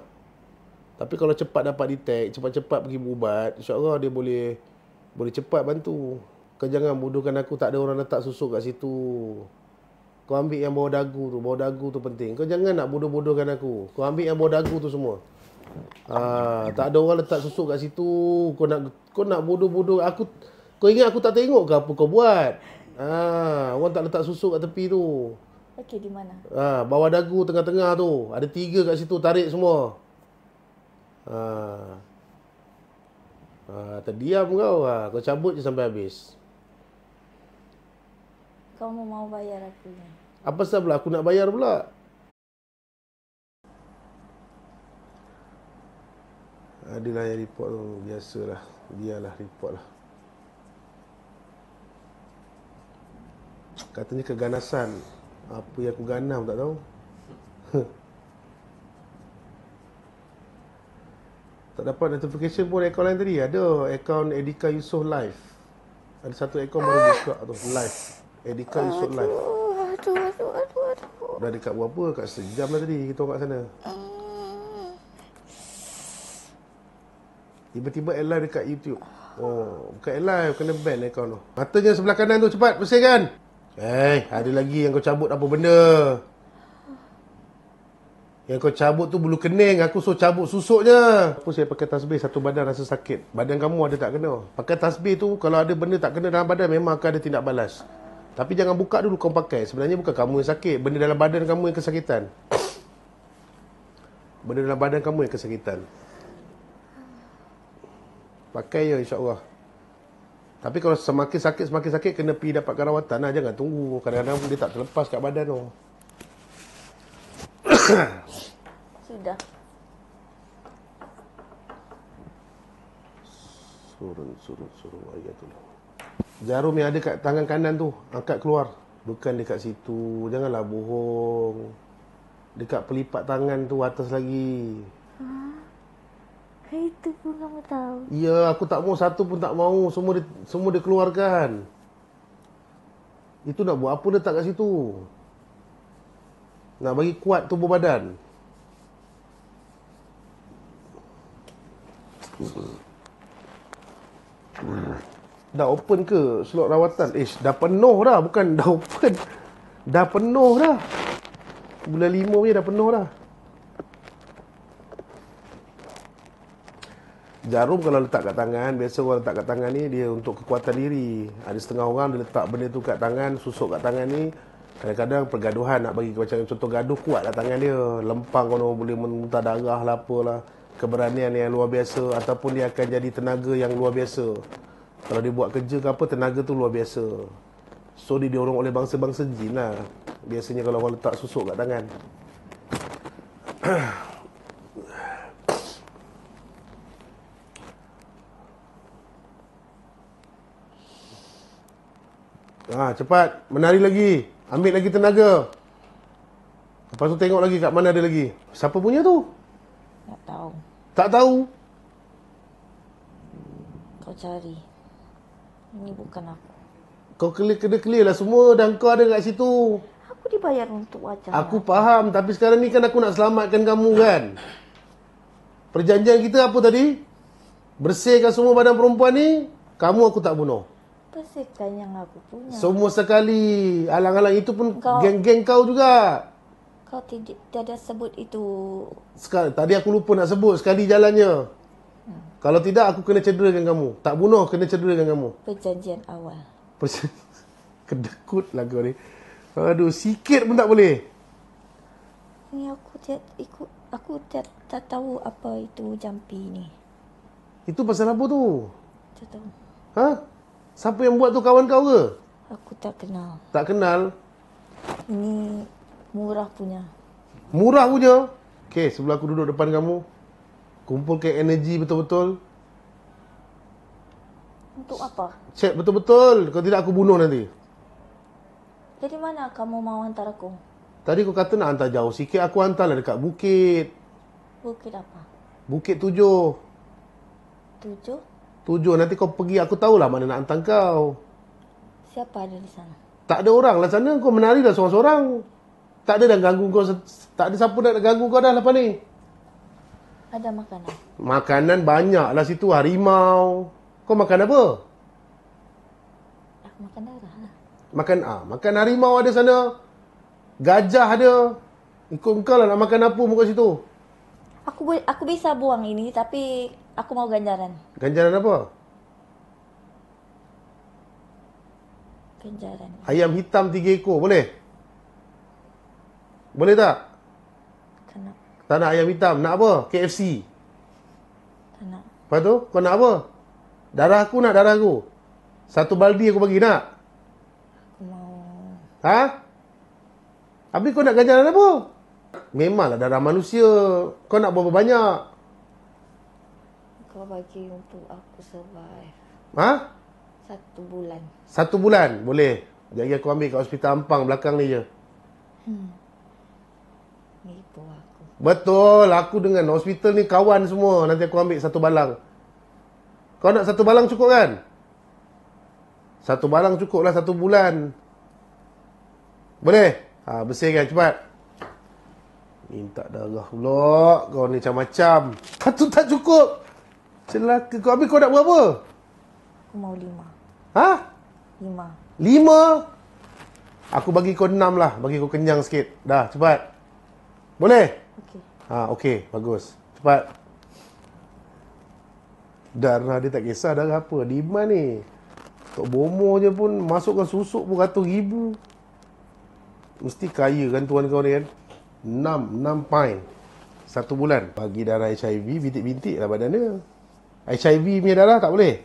tapi kalau cepat dapat detect cepat-cepat pergi berubat insyaAllah dia boleh boleh cepat bantu kau jangan bodohkan aku tak ada orang letak susuk kat situ kau ambil yang bawah dagu tu. Bawah dagu tu penting. Kau jangan nak bodoh-bodohkan aku. Kau ambil yang bawah dagu tu semua. Ah, tak ada orang letak susuk kat situ. Kau nak kau nak bodoh-bodoh aku. Kau ingat aku tak tengok ke apa kau buat? Ah, orang tak letak susuk kat tepi tu. Okey, di mana? Ah, bawah dagu tengah-tengah tu. Ada tiga kat situ tarik semua. Ah. Ah, terdiam kau. Ah, kau cabut je sampai habis. Kau mau mau bayar aku ni. Apa sebab pula aku nak bayar pula? Adalah yang report tu biasalah. Biarlah report lah. Katanya keganasan. Apa yang aku ganam tak tahu. tak dapat notification pun Account lain tadi. Ada akaun Edika Yusof Live. Ada satu account baru buka tu. Live. Edika Yusof Live aduh, aduh, aduh, aduh. Dah dekat buat apa? Dekat sejam dah tadi kita orang kat sana. Hmm. Tiba-tiba hmm. live dekat YouTube. Oh, bukan live, kena ban eh, kau tu. Matanya sebelah kanan tu cepat, bersihkan. Eh, hey, ada lagi yang kau cabut apa benda. Yang kau cabut tu bulu kening. Aku suruh cabut susuknya. Aku saya pakai tasbih satu badan rasa sakit. Badan kamu ada tak kena. Pakai tasbih tu kalau ada benda tak kena dalam badan memang akan ada tindak balas. Tapi jangan buka dulu kau pakai. Sebenarnya bukan kamu yang sakit. Benda dalam badan kamu yang kesakitan. Benda dalam badan kamu yang kesakitan. Pakai ya insyaAllah. Tapi kalau semakin sakit, semakin sakit, kena pergi dapat rawatan lah. Jangan tunggu. Kadang-kadang dia tak terlepas kat badan tu. Oh. <coughs> Sudah. Surun, surun, surun. Ayatullah. Jarum yang ada kat tangan kanan tu angkat keluar. Bukan dekat situ. Janganlah bohong. Dekat pelipat tangan tu atas lagi. Ha. Itu pun kamu tahu. Ya, aku tak mau satu pun tak mau. Semua dia semua dia keluarkan. Itu nak buat apa letak kat situ? Nak bagi kuat tubuh badan. hmm Dah open ke slot rawatan? Eh, dah penuh dah. Bukan dah open. Dah penuh dah. Bulan lima ni dah penuh dah. Jarum kalau letak kat tangan, biasa orang letak kat tangan ni dia untuk kekuatan diri. Ada setengah orang dia letak benda tu kat tangan, susuk kat tangan ni. Kadang-kadang pergaduhan nak bagi macam contoh gaduh kuat kat tangan dia. Lempang kalau boleh muntah darah lah apalah. Keberanian yang luar biasa ataupun dia akan jadi tenaga yang luar biasa. Kalau dia buat kerja ke apa Tenaga tu luar biasa So dia diorong oleh bangsa-bangsa jin lah Biasanya kalau orang letak susuk kat tangan Ha, <coughs> cepat Menari lagi Ambil lagi tenaga Lepas tu tengok lagi kat mana ada lagi Siapa punya tu? Tak tahu Tak tahu? Kau cari ini bukan aku. Kau clear, kena clear lah semua dan kau ada kat situ. Aku dibayar untuk wajar. Aku faham. Tapi sekarang ni kan aku nak selamatkan kamu kan. Perjanjian kita apa tadi? Bersihkan semua badan perempuan ni. Kamu aku tak bunuh. Bersihkan yang aku punya. Semua sekali. Alang-alang itu pun geng-geng kau juga. Kau tidak, tidak sebut itu. Sekali, tadi aku lupa nak sebut. Sekali jalannya. Kalau tidak aku kena cedera dengan kamu. Tak bunuh kena cedera dengan kamu. Perjanjian awal. Perjanjian. <laughs> Kedekut lah kau ni. Aduh, sikit pun tak boleh. Ni aku tak ikut. Aku tak, tak tahu apa itu jampi ni. Itu pasal apa tu? Tak tahu. Ha? Siapa yang buat tu kawan kau ke? Aku tak kenal. Tak kenal? Ini murah punya. Murah punya? Okey, sebelum aku duduk depan kamu, Kumpulkan energi betul-betul. Untuk apa? Cek betul-betul. Kalau tidak aku bunuh nanti. Jadi mana kamu mau hantar aku? Tadi kau kata nak hantar jauh sikit. Aku hantarlah dekat bukit. Bukit apa? Bukit tujuh. Tujuh? Tujuh. Nanti kau pergi. Aku tahulah mana nak hantar kau. Siapa ada di sana? Tak ada orang. Lah sana kau menari dah seorang-seorang. Tak ada dah ganggu kau. Tak ada siapa nak ganggu kau dah lepas ni. Ada makanan. Makanan banyaklah situ. Harimau. Kau makan apa? Aku makan darah lah. Makan, ah, makan harimau ada sana. Gajah ada. Ikut kau lah nak makan apa muka situ. Aku boleh, aku bisa buang ini tapi aku mau ganjaran. Ganjaran apa? Ganjaran. Ayam hitam tiga ekor boleh? Boleh tak? Tak nak ayam hitam. Nak apa? KFC. Tak nak. Lepas tu, kau nak apa? Darah aku nak darah aku. Satu baldi aku bagi nak. Oh. mau. Ha? Habis kau nak ganjaran apa? Memanglah darah manusia. Kau nak berapa banyak? Kau bagi untuk aku survive. Ha? Satu bulan. Satu bulan? Boleh. Jadi aku ambil kat hospital Ampang belakang ni je. Hmm. Betul, aku dengan hospital ni kawan semua. Nanti aku ambil satu balang. Kau nak satu balang cukup kan? Satu balang cukup lah satu bulan. Boleh? Ha, kan cepat. Minta darah pula. Kau ni macam-macam. Satu tak cukup. Celaka kau. Habis kau nak berapa? Aku mau lima. Ha? Lima. Lima? Aku bagi kau enam lah. Bagi kau kenyang sikit. Dah, cepat. Boleh? Boleh? Okey. Ha, okey, bagus. Cepat. Darah dia tak kisah darah apa. Diman ni. Tok bomoh je pun masukkan susuk pun ratus ribu. Mesti kaya kan tuan kau ni kan. enam 6 pint. Satu bulan. Bagi darah HIV, bintik-bintik lah badan dia. HIV punya darah tak boleh?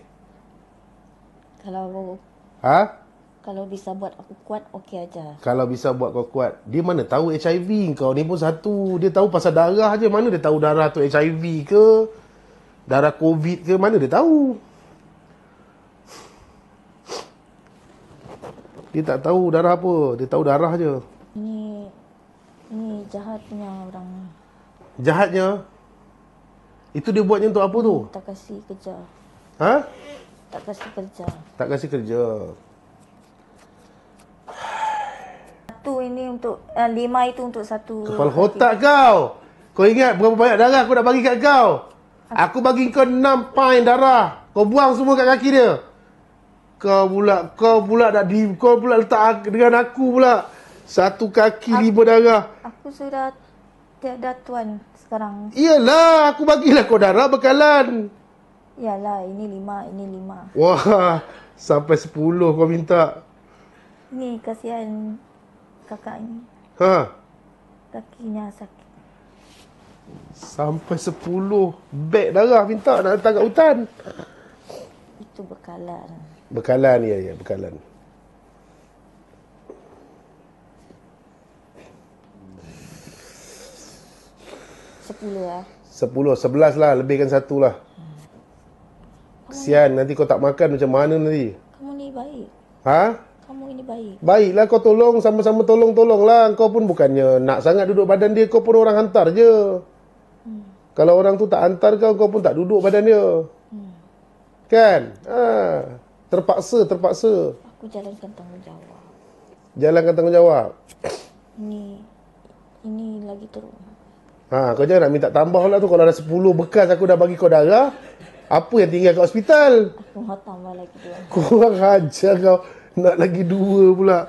Kalau... Ha? Kalau bisa buat aku kuat, okey aja. Kalau bisa buat kau kuat. Dia mana tahu HIV kau ni pun satu. Dia tahu pasal darah aja Mana dia tahu darah tu HIV ke? Darah COVID ke? Mana dia tahu? Dia tak tahu darah apa. Dia tahu darah aja. Ini, ini jahatnya orang. Jahatnya? Itu dia buatnya untuk apa tu? Tak kasih kerja. Hah? Tak kasih kerja. Tak kasih kerja. satu ini untuk uh, lima itu untuk satu. Kepala otak hati. kau. Kau ingat berapa banyak darah aku nak bagi kat kau? Aku bagi kau enam pint darah. Kau buang semua kat kaki dia. Kau pula, kau pula nak di, kau pula letak dengan aku pula. Satu kaki aku, lima darah. Aku sudah tiada tuan sekarang. Iyalah, aku bagilah kau darah bekalan. Iyalah, ini lima, ini lima. Wah, sampai sepuluh kau minta. Ni, kasihan kakak ini. Ha. Kakinya sakit. Sampai sepuluh beg darah minta nak datang kat hutan. Itu bekalan. Bekalan ya ya, bekalan. Sepuluh ya. Sepuluh, sebelas lah. Lebihkan satu lah. Hmm. Kesian, nanti kau tak makan macam mana nanti? Kamu ni baik. Ha? kamu ini baik. Baiklah kau tolong, sama-sama tolong-tolonglah. Kau pun bukannya nak sangat duduk badan dia, kau pun orang hantar je. Hmm. Kalau orang tu tak hantar kau, kau pun tak duduk badan dia. Hmm. Kan? Ha. Terpaksa, terpaksa. Aku jalankan tanggungjawab. Jalankan tanggungjawab? Ini, ini lagi teruk. Ha, kau jangan nak minta tambah lah tu. Kalau ada 10 bekas aku dah bagi kau darah, apa yang tinggal kat hospital? Aku nak tambah lagi tu. Kurang ajar kau. Nak lagi dua pula.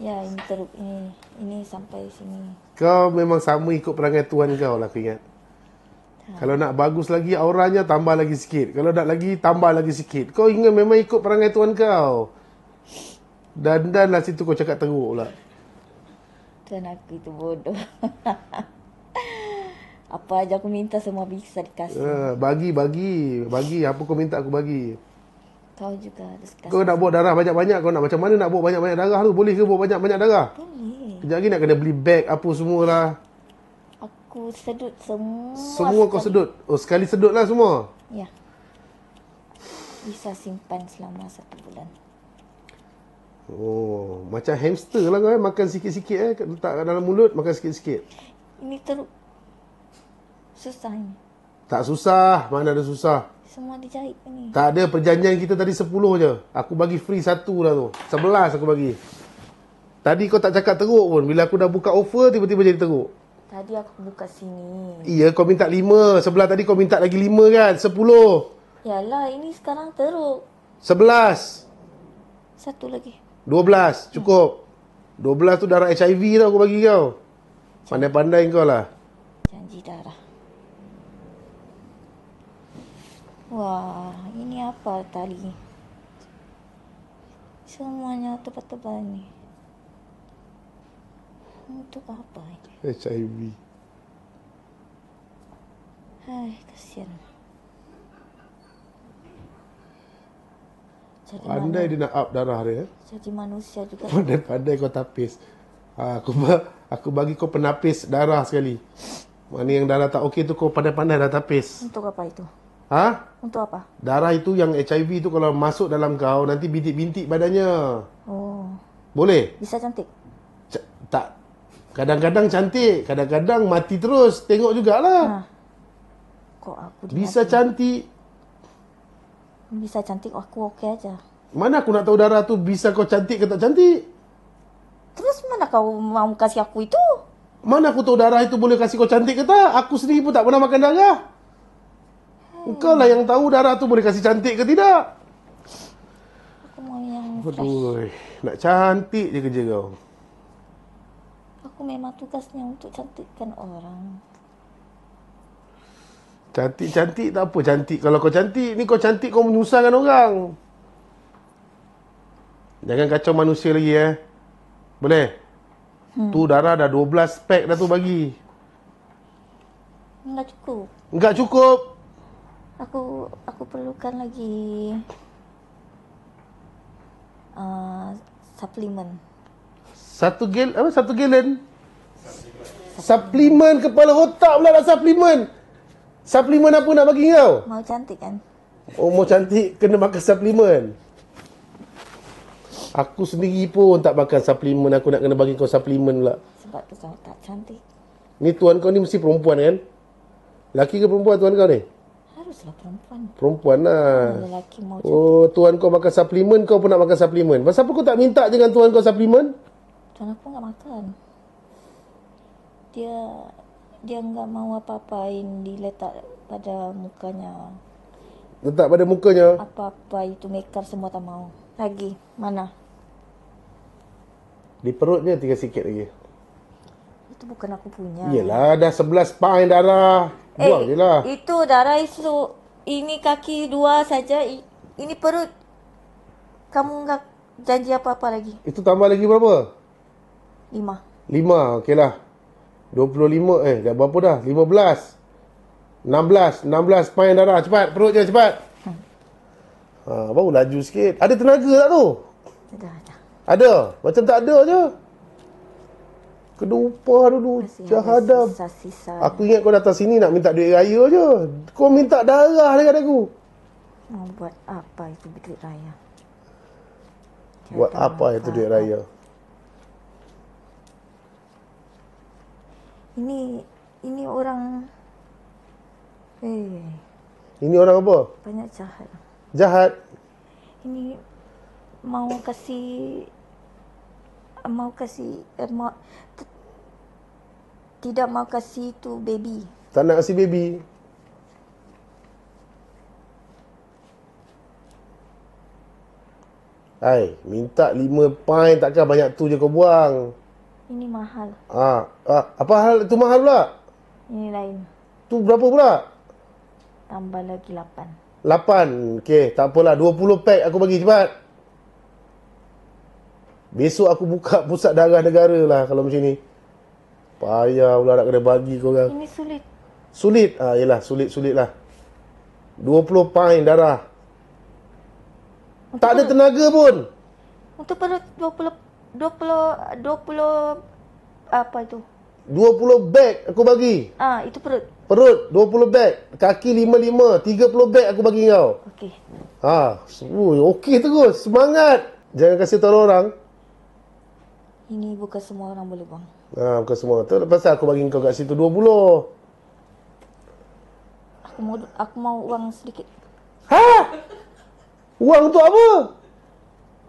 Ya, ini teruk. Ini, ini sampai sini. Kau memang sama ikut perangai Tuhan kau lah, aku ingat. Ha. Kalau nak bagus lagi, auranya tambah lagi sikit. Kalau nak lagi, tambah lagi sikit. Kau ingat memang ikut perangai Tuhan kau. Dan dan lah situ kau cakap teruk pula. Tuhan aku itu bodoh. <laughs> apa aja aku minta semua bisa dikasih. Uh, bagi, bagi. Bagi. Apa kau minta aku bagi. Kau juga discuss. Kau nak buat darah banyak-banyak kau nak macam mana nak buat banyak-banyak darah tu? Boleh ke buat banyak-banyak darah? Boleh. Kejap lagi nak kena beli bag apa semua lah. Aku sedut semua. Semua sekali. kau sedut? Oh sekali sedut lah semua? Ya. Bisa simpan selama satu bulan. Oh, macam hamster lah kau eh. Makan sikit-sikit eh. Letak kat dalam mulut, makan sikit-sikit. Ini teruk. Susah ni. Tak susah. Mana ada susah. Semua dijahit ni. Tak ada perjanjian kita tadi 10 je. Aku bagi free satu lah tu. 11 aku bagi. Tadi kau tak cakap teruk pun. Bila aku dah buka offer, tiba-tiba jadi teruk. Tadi aku buka sini. Iya, kau minta 5. Sebelah tadi kau minta lagi 5 kan? 10. Yalah, ini sekarang teruk. 11. Satu lagi. 12, cukup. Hmm. 12 tu darah HIV tau aku bagi kau. Pandai-pandai kau lah. Wah, ini apa tali? Semuanya tebal-tebal ni. Untuk apa? HIV. Hai, kasihan. Jadi Pandai dia nak up darah dia. Eh? Jadi manusia juga. Pandai-pandai kau tapis. Ha, aku, aku bagi kau penapis darah sekali. Mana yang darah tak okey tu kau pandai-pandai dah tapis. Untuk apa itu? Ha? Untuk apa? Darah itu yang HIV itu kalau masuk dalam kau nanti bintik-bintik badannya. Oh. Boleh? Bisa cantik. C- tak. Kadang-kadang cantik, kadang-kadang mati terus. Tengok jugalah. Ha. Kok aku Bisa mati? cantik. Bisa cantik aku okey aja. Mana aku nak tahu darah tu bisa kau cantik ke tak cantik? Terus mana kau mau kasih aku itu? Mana aku tahu darah itu boleh kasih kau cantik ke tak? Aku sendiri pun tak pernah makan darah. Engkau lah yang tahu darah tu boleh kasih cantik ke tidak. Aku mau yang fresh. Aduh, nak cantik je kerja kau. Aku memang tugasnya untuk cantikkan orang. Cantik-cantik tak apa cantik. Kalau kau cantik, ni kau cantik kau menyusahkan orang. Jangan kacau manusia lagi eh. Boleh? Hmm. Tu darah dah 12 pack dah tu bagi. Enggak cukup. Enggak cukup aku aku perlukan lagi uh, eh, suplemen. Satu gel apa satu gilen? Suplemen kepala otak pula nak suplemen. Suplemen apa nak bagi kau? Mau cantik kan? Oh, mau cantik kena makan suplemen. Aku sendiri pun tak makan suplemen. Aku nak kena bagi kau suplemen pula. Sebab kau tak cantik. Ni tuan kau ni mesti perempuan kan? Laki ke perempuan tuan kau ni? lah perempuan. Perempuan lah. Lelaki mau Oh, jatuh. tuan kau makan suplemen, kau pun nak makan suplemen. Pasal apa kau tak minta dengan tuan kau suplemen? Tuan aku nak makan. Dia dia enggak mahu apa-apa yang diletak pada mukanya. Letak pada mukanya? Apa-apa itu makeup semua tak mau. Lagi, mana? Di perutnya tinggal sikit lagi. Itu bukan aku punya. Yelah, dah sebelas pound darah. Eh, Buang je lah. Itu darah isu. Ini kaki dua saja. Ini perut. Kamu nak janji apa-apa lagi? Itu tambah lagi berapa? Lima. Lima, okeylah. Dua puluh lima, eh dah berapa dah? Lima belas. Enam belas. Enam belas pain darah. Cepat, perut je cepat. Hmm. Ha, baru laju sikit. Ada tenaga tak tu? Ada, ada. Ada? Macam tak ada je? Kena upah dulu Jahadam Aku ingat kau datang sini nak minta duit raya je Kau minta darah dengan aku Mau oh, buat apa itu duit raya Jahadam Buat apa itu apa duit raya Ini Ini orang Hey. Eh. Ini orang apa? Banyak jahat. Jahat. Ini mau kasih mau kasih eh, mau tidak mau kasih tu baby. Tak nak kasih baby. Hai, minta lima pint takkan banyak tu je kau buang. Ini mahal. Ah, ah apa hal tu mahal pula? Ini lain. Tu berapa pula? Tambah lagi lapan. Lapan, Okey, tak apalah puluh pack aku bagi cepat. Besok aku buka pusat darah negara lah kalau macam ni. Payah pula nak kena bagi korang. Ini sulit. Sulit? Ah, yelah, sulit-sulit lah. 20 pint darah. Untuk tak ada tenaga pun. Untuk perut 20... 20... 20... Apa itu? 20 bag aku bagi. Ah, itu perut. Perut 20 bag, kaki 55, 30 bag aku bagi kau. Okey. Ha, semua okey terus. Semangat. Jangan kasi tahu orang. Ini bukan semua orang boleh buang. Ha, bukan semua. Tu lepas aku bagi kau kat situ 20. Aku mau aku mau uang sedikit. Ha? Uang untuk apa?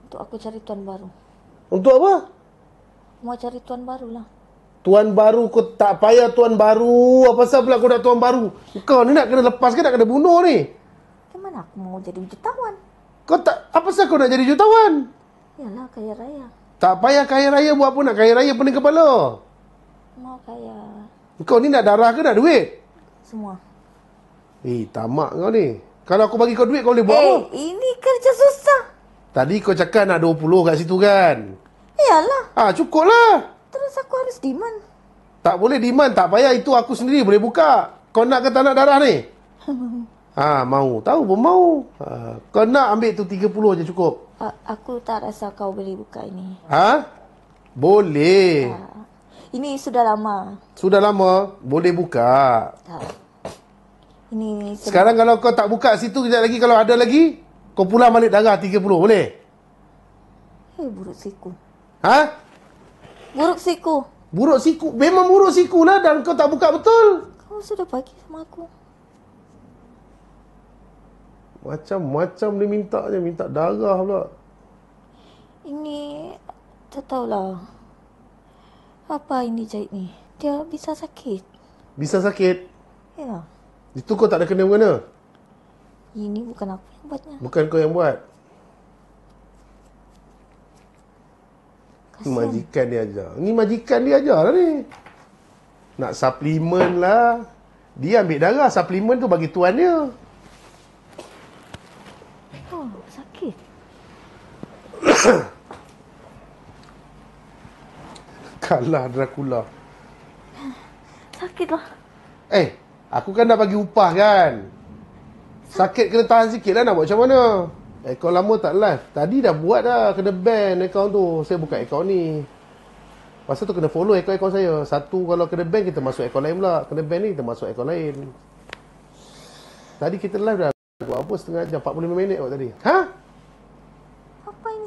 Untuk aku cari tuan baru. Untuk apa? Mau cari tuan baru lah. Tuan baru kau tak payah tuan baru. Apa pasal pula kau nak tuan baru? Kau ni nak kena lepas ke nak kena bunuh ni? Kemana aku mau jadi jutawan? Kau tak apa pasal kau nak jadi jutawan? Yalah kaya raya. Tak payah kaya raya buat apa nak kaya raya pening kepala. Mau kaya. Kau ni nak darah ke nak duit? Semua. Eh, tamak kau ni. Kalau aku bagi kau duit, kau boleh buat eh, apa? ini kerja susah. Tadi kau cakap nak 20 kat situ kan? Iyalah. Ah, ha, cukup lah. Terus aku harus demand. Tak boleh demand, tak payah. Itu aku sendiri boleh buka. Kau nak ke tak nak darah ni? <laughs> Ah, ha, mau. Tahu pun mau. Ha, kau nak ambil tu 30 je cukup aku tak rasa kau boleh buka ini. Ha? Boleh. Ha. Ini sudah lama. Sudah lama boleh buka. Ha. Ini sebab... Sekarang kalau kau tak buka situ kejap lagi kalau ada lagi kau pulang balik darah 30 boleh? Hei, eh, buruk siku. Ha? Buruk siku. Buruk siku. Memang buruk siku lah dan kau tak buka betul. Kau sudah pagi sama aku. Macam-macam dia minta je. Minta darah pula. Ini tak tahulah. Apa ini jahit ni? Dia bisa sakit. Bisa sakit? Ya. Itu kau tak ada kena-mengena? Ini bukan aku yang buatnya. Bukan kau yang buat? Kasian. Majikan dia ajar. Ini majikan dia ajar lah ni. Nak suplemen lah. Dia ambil darah. Suplemen tu bagi tuan dia. <coughs> Kalah Dracula. Sakitlah. Eh, aku kan dah bagi upah kan? Sakit kena tahan sikit lah nak buat macam mana? Akaun lama tak live. Tadi dah buat dah. Kena ban akaun tu. Saya buka akaun ni. Pasal tu kena follow akaun-akaun saya. Satu kalau kena ban kita masuk akaun lain pula. Kena ban ni kita masuk akaun lain. Tadi kita live dah. Buat apa setengah jam? 45 minit buat tadi. Hah?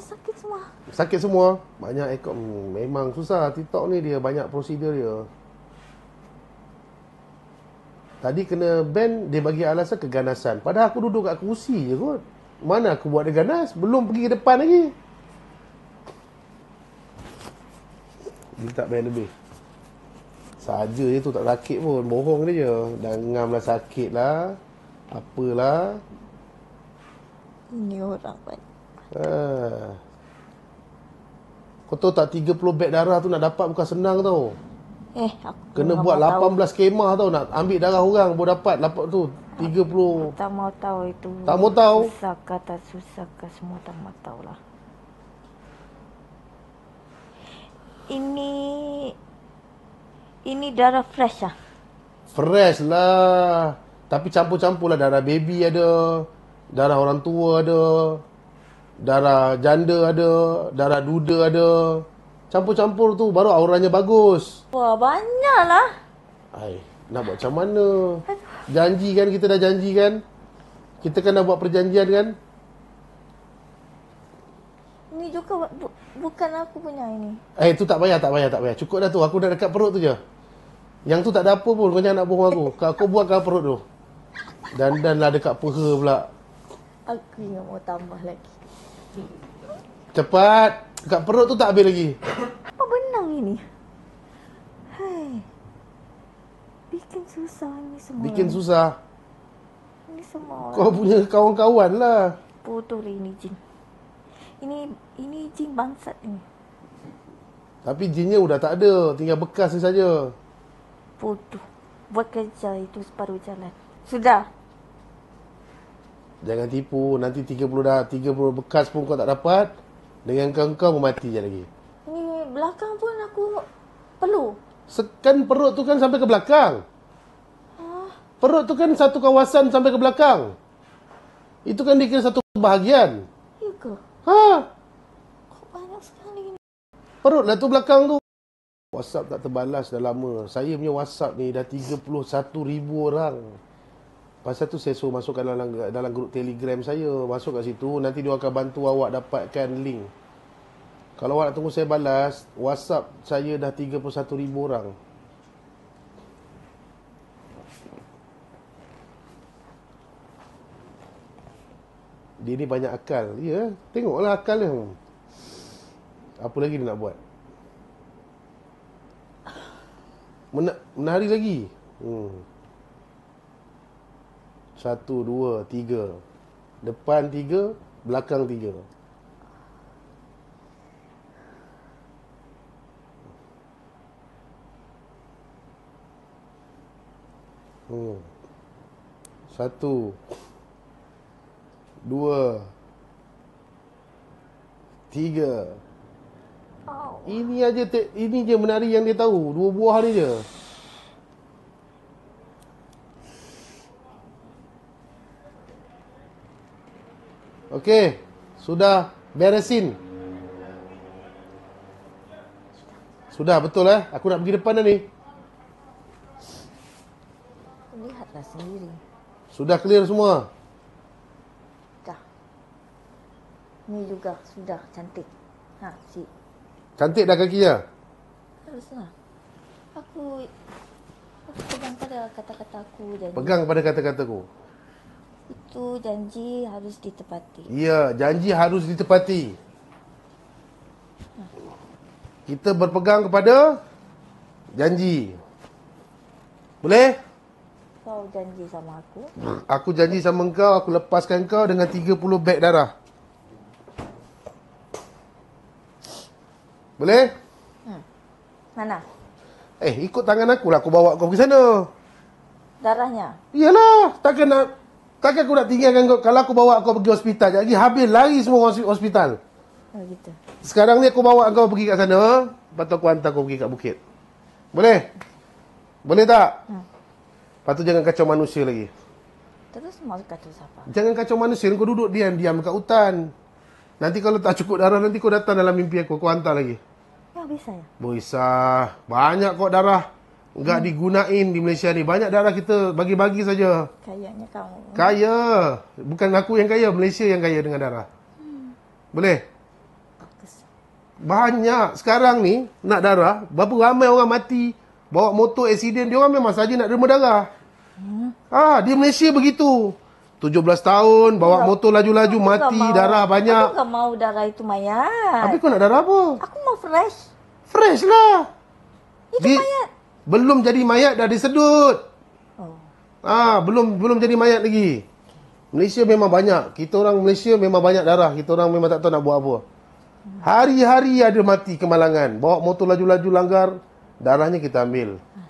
sakit semua. Sakit semua. Banyak ekor memang susah TikTok ni dia banyak prosedur dia. Tadi kena ban dia bagi alasan keganasan. Padahal aku duduk kat kerusi je kot. Mana aku buat dia ganas? Belum pergi ke depan lagi. Minta ban lebih. Saja je tu tak sakit pun. Bohong dia je. Dan ngamlah sakit lah. Apalah. Ni orang banyak. Ah. Kau tahu tak 30 beg darah tu nak dapat bukan senang tau. Eh, aku kena buat 18 tahu. kemah tau nak ambil darah orang boleh dapat dapat tu 30. Aku tak mau tahu itu. Tak mau tahu. Susah kata susah ke semua tak mau tahu lah. Ini ini darah fresh ah. Fresh lah. Tapi campur campur lah darah baby ada, darah orang tua ada darah janda ada, darah duda ada. Campur-campur tu baru auranya bagus. Wah, banyaklah. Ai, nak buat macam mana? Janji kan kita dah janji kan? Kita kan dah buat perjanjian kan? Ni juga bu- bukan aku punya ini. Eh, itu tak payah, tak payah, tak payah. Cukup dah tu. Aku dah dekat perut tu je. Yang tu tak ada apa pun. Kau jangan nak bohong aku. Kau aku buang kau perut tu. Dan dan lah dekat peha pula. Aku ingat mau tambah lagi. Cepat. Dekat perut tu tak habis lagi. Apa benang ini? Hai. Bikin susah ni semua. Bikin susah. Ini semua. Kau punya kawan-kawan lah. Putul ini jin. Ini ini jin bangsat ni. Tapi jinnya sudah tak ada. Tinggal bekas ni saja. Putul. Buat kerja itu separuh jalan. Sudah. Jangan tipu Nanti 30 dah 30 bekas pun kau tak dapat Dengan kau kau mati je lagi Ni belakang pun aku Perlu Sekan perut tu kan sampai ke belakang ha? Perut tu kan satu kawasan sampai ke belakang Itu kan dikira satu bahagian Ya ke? Ha? Kok banyak sekali ni Perut lah tu belakang tu WhatsApp tak terbalas dah lama. Saya punya WhatsApp ni dah ribu orang. Pasal tu saya suruh masukkan dalam dalam grup Telegram saya. Masuk kat situ nanti dia akan bantu awak dapatkan link. Kalau awak nak tunggu saya balas, WhatsApp saya dah ribu orang. Dia ni banyak akal. Ya, yeah, tengoklah akal dia. Apa lagi dia nak buat? Men- menari lagi. Hmm. Satu, dua, tiga. Depan tiga, belakang tiga. Hmm. Satu. Dua. Tiga. Oh. Ini aja te- ini je menari yang dia tahu. Dua buah ni je. Okey, sudah beresin. Sudah betul eh? Aku nak pergi depan dah ni. Lihatlah sendiri. Sudah clear semua. Dah. Ni juga sudah cantik. Ha, si. Cantik dah kaki Teruslah. Aku, aku pegang pada kata-kata aku dan Pegang pada kata-kataku. Itu janji harus ditepati. Ya, janji harus ditepati. Kita berpegang kepada janji. Boleh? Kau janji sama aku. Aku janji sama kau, aku lepaskan kau dengan 30 beg darah. Boleh? Hmm. Mana? Eh, ikut tangan aku lah. Aku bawa kau pergi sana. Darahnya? Yalah, takkan nak Takkan aku nak tinggalkan kau Kalau aku bawa kau pergi hospital Jadi habis lari semua hospital Begitu. Ah, Sekarang ni aku bawa kau pergi kat sana Lepas tu aku hantar kau pergi kat bukit Boleh? Boleh tak? Hmm. Lepas tu jangan kacau manusia lagi Terus mau kacau siapa? Jangan kacau manusia Kau duduk diam-diam kat hutan Nanti kalau tak cukup darah Nanti kau datang dalam mimpi aku Kau hantar lagi Ya, bisa ya? Bisa Banyak kok darah enggak hmm. digunain di Malaysia ni. Banyak darah kita bagi-bagi saja. Kayanya kamu. Kaya. Bukan aku yang kaya, Malaysia yang kaya dengan darah. Hmm. Boleh? Banyak sekarang ni nak darah, berapa ramai orang mati bawa motor accident, dia orang memang saja nak derma darah. Hmm. Ah, di Malaysia begitu. 17 tahun bawa ya. motor laju-laju mati mau. darah banyak. Aku tak mau darah itu mayat. Tapi kau nak darah apa? Aku mau fresh. Fresh lah. Itu di, mayat. Belum jadi mayat dah disedut. Oh. Ah, belum belum jadi mayat lagi. Malaysia memang banyak. Kita orang Malaysia memang banyak darah. Kita orang memang tak tahu nak buat apa. Hari-hari ada mati kemalangan. Bawa motor laju-laju langgar, darahnya kita ambil. Ah,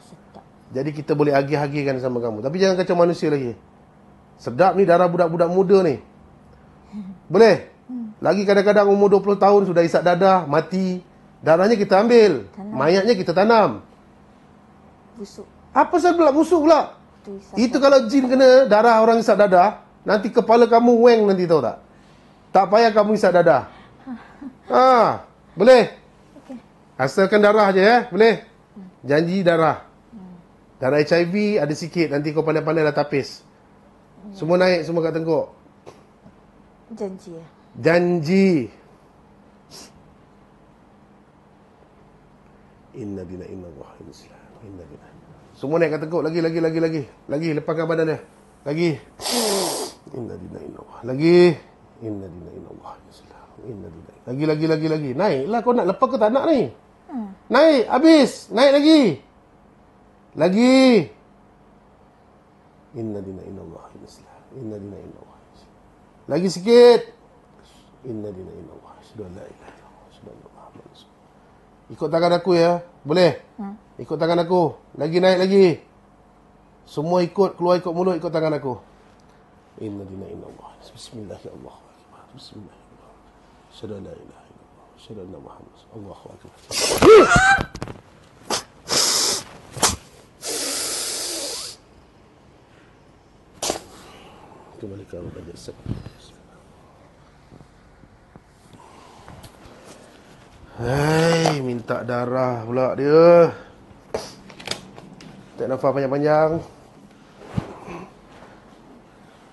jadi kita boleh agih-agihkan sama kamu. Tapi jangan kacau manusia lagi. Sedap ni darah budak-budak muda ni. <laughs> Boleh? Hmm. Lagi kadang-kadang umur 20 tahun sudah isap dadah, mati. Darahnya kita ambil. Mayatnya kita tanam busuk. Apa pasal pula busuk pula? Itu, itu kalau jin kena darah orang isap dadah, nanti kepala kamu weng nanti tahu tak? Tak payah kamu isap dadah. <laughs> Ha, boleh? Okay. Asalkan darah je ya, boleh? Janji darah. Darah HIV ada sikit, nanti kau pandai-pandai dah tapis. Semua naik, semua kat tengkuk. Janji ya? Janji. Inna dina inna Allah. Inna Inna lillah. Semua naik kata kau lagi lagi lagi lagi. Lagi lepaskan badan dia. Lagi. Inna lillahi inna Allah. Lagi. Inna lillahi inna Allah. Inna lillahi. Lagi lagi lagi lagi. Naiklah kau nak lepas ke tak nak ni? Hmm. Naik habis. Naik lagi. Lagi. Inna dina inna Allah. Inna lillahi inna Allah. Lagi sikit. Inna dina inna Allah. Sudah la Ikut tangan aku ya. Boleh? Hmm. Ikut tangan aku. Lagi naik lagi. Semua ikut. Keluar ikut mulut. Ikut tangan aku. Inna dina inna Allah. Bismillahirrahmanirrahim. Bismillahirrahmanirrahim. Shadu la ilaha illallah. Shadu anna Muhammad. Allahu Akbar. Kembali ke Allah. Bismillahirrahmanirrahim. Hei, minta darah pula dia. Tak nafas panjang-panjang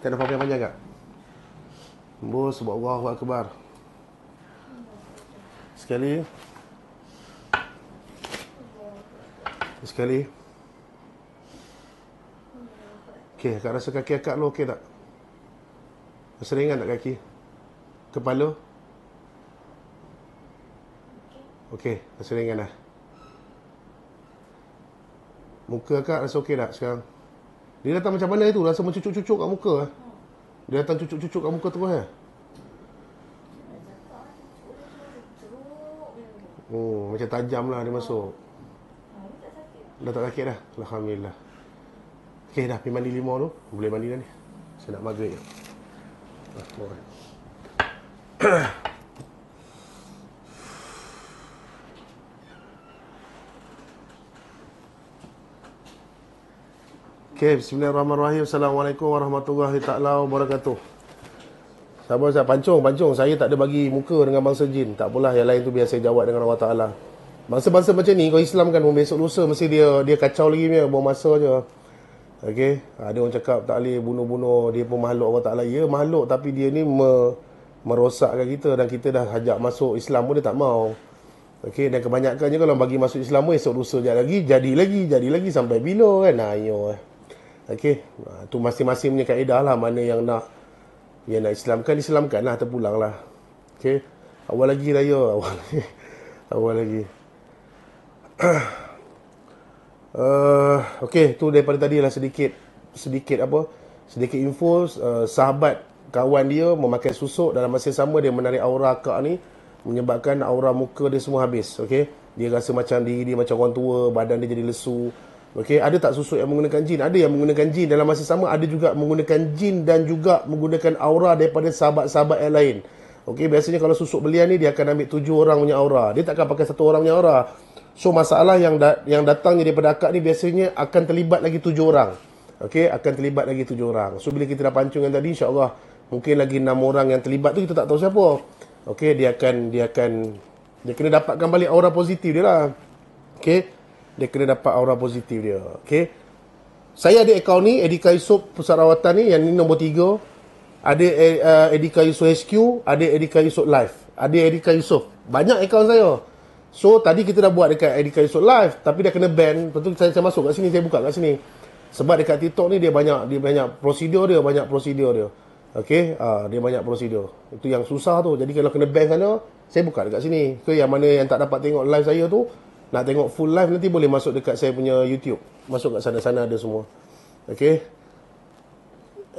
Tak nafas panjang-panjang tak? Hembus sebab Allah buat kebar Sekali Sekali Okey, akak rasa kaki akak lo okey tak? Rasa ringan tak kaki? Kepala? Okey, rasa ringan lah. Muka akak rasa okey tak sekarang? Dia datang macam mana itu? Rasa macam cucuk-cucuk kat muka. Eh? Dia datang cucuk-cucuk kat muka terus eh? Oh, macam tajam lah dia masuk. Dah tak sakit dah? Alhamdulillah. Okey dah, pergi mandi limau tu. Boleh mandi dah ni. Saya nak maghrib. Ah, boleh. <clears throat> Okay, bismillahirrahmanirrahim. Assalamualaikum warahmatullahi taala wabarakatuh. Sabar saya pancung, pancung. Saya tak ada bagi muka dengan bangsa jin. Tak apalah, yang lain tu biar jawab dengan Allah Taala. Bangsa-bangsa macam ni kau Islam kan pun besok lusa mesti dia dia kacau lagi punya buang masa je. Okey, ada ha, orang cakap tak boleh bunuh-bunuh dia pun makhluk Allah Taala. Ya, makhluk tapi dia ni me, merosakkan kita dan kita dah hajak masuk Islam pun dia tak mau. Okey, dan kebanyakannya kalau bagi masuk Islam pun esok lusa jadi lagi, jadi lagi, jadi lagi sampai bila kan? Ayuh. Eh. Ha, Okey, ha, tu masing-masing punya kaedah lah mana yang nak yang nak Islamkan, Islamkan lah terpulang lah. Okey, awal lagi raya, <laughs> awal lagi. awal lagi. uh, <clears throat> Okey, tu daripada tadi lah sedikit, sedikit apa, sedikit info, uh, sahabat kawan dia memakai susuk dalam masa yang sama dia menarik aura kak ni menyebabkan aura muka dia semua habis. Okey, dia rasa macam diri dia macam orang tua, badan dia jadi lesu. Okey, ada tak susuk yang menggunakan jin? Ada yang menggunakan jin dalam masa sama ada juga menggunakan jin dan juga menggunakan aura daripada sahabat-sahabat yang lain. Okey, biasanya kalau susuk belia ni dia akan ambil tujuh orang punya aura. Dia takkan pakai satu orang punya aura. So masalah yang da- yang datangnya daripada akak ni biasanya akan terlibat lagi tujuh orang. Okey, akan terlibat lagi tujuh orang. So bila kita dah pancung yang tadi insya-Allah mungkin lagi enam orang yang terlibat tu kita tak tahu siapa. Okey, dia akan dia akan dia kena dapatkan balik aura positif dia lah. Okey dia kena dapat aura positif dia. Okay. Saya ada akaun ni, Edika Yusof Pusat Rawatan ni, yang ni nombor tiga. Ada uh, eh, eh, Edika Yusof HQ, ada Edika Yusof Live. Ada Edika Yusof. Banyak akaun saya. So, tadi kita dah buat dekat Edika Yusof Live, tapi dia kena ban. Lepas tu saya, saya masuk kat sini, saya buka kat sini. Sebab dekat TikTok ni, dia banyak dia banyak prosedur dia, banyak prosedur dia. Okay, uh, ah, dia banyak prosedur. Itu yang susah tu. Jadi, kalau kena ban sana, saya buka dekat sini. So, yang mana yang tak dapat tengok live saya tu, nak tengok full live nanti boleh masuk dekat saya punya YouTube. Masuk kat sana-sana ada semua. Okay.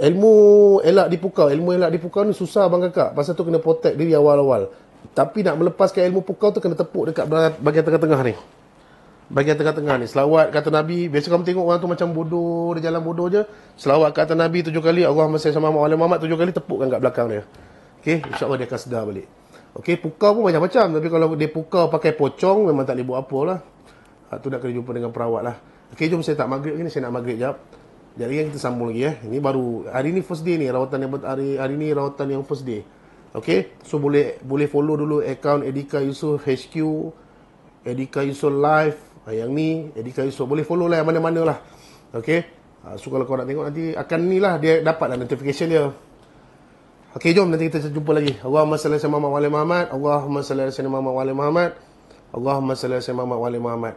Ilmu elak dipukau. Ilmu elak dipukau ni susah bang kakak. Pasal tu kena protect diri awal-awal. Tapi nak melepaskan ilmu pukau tu kena tepuk dekat bahagian tengah-tengah ni. Bahagian tengah-tengah ni. Selawat kata Nabi. Biasa kamu tengok orang tu macam bodoh. Dia jalan bodoh je. Selawat kata Nabi tujuh kali. Allah sayang sama Muhammad tujuh kali. Tepukkan kat belakang dia. Okay. InsyaAllah dia akan sedar balik. Okey, pukau pun macam-macam. Tapi kalau dia pukau pakai pocong, memang tak boleh buat apa lah. Ha, tu nak kena jumpa dengan perawat lah. Okey, jom saya tak maghrib ni. Saya nak maghrib jap. Jadi lagi kan kita sambung lagi eh. Ini baru, hari ni first day ni. Rawatan yang, hari, hari ni rawatan yang first day. Okey, so boleh boleh follow dulu account Edika Yusof HQ. Edika Yusof Live. Ha, yang ni, Edika Yusof. Boleh follow lah mana-mana lah. Okey. Ha, so kalau kau nak tengok nanti, akan ni lah dia dapat lah notification dia. Okey, jom nanti kita jumpa lagi. Allahumma salli ala Muhammad wali Muhammad. Allahumma salli ala Muhammad wali Muhammad. Allahumma salli ala Muhammad wali Muhammad.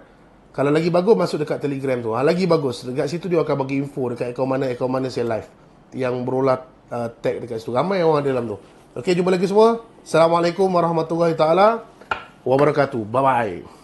Kalau lagi bagus masuk dekat Telegram tu. Ha, lagi bagus. Dekat situ dia akan bagi info dekat akaun mana akaun mana saya live. Yang berulat uh, tag dekat situ. Ramai orang ada dalam tu. Okey, jumpa lagi semua. Assalamualaikum warahmatullahi taala wabarakatuh. Bye bye.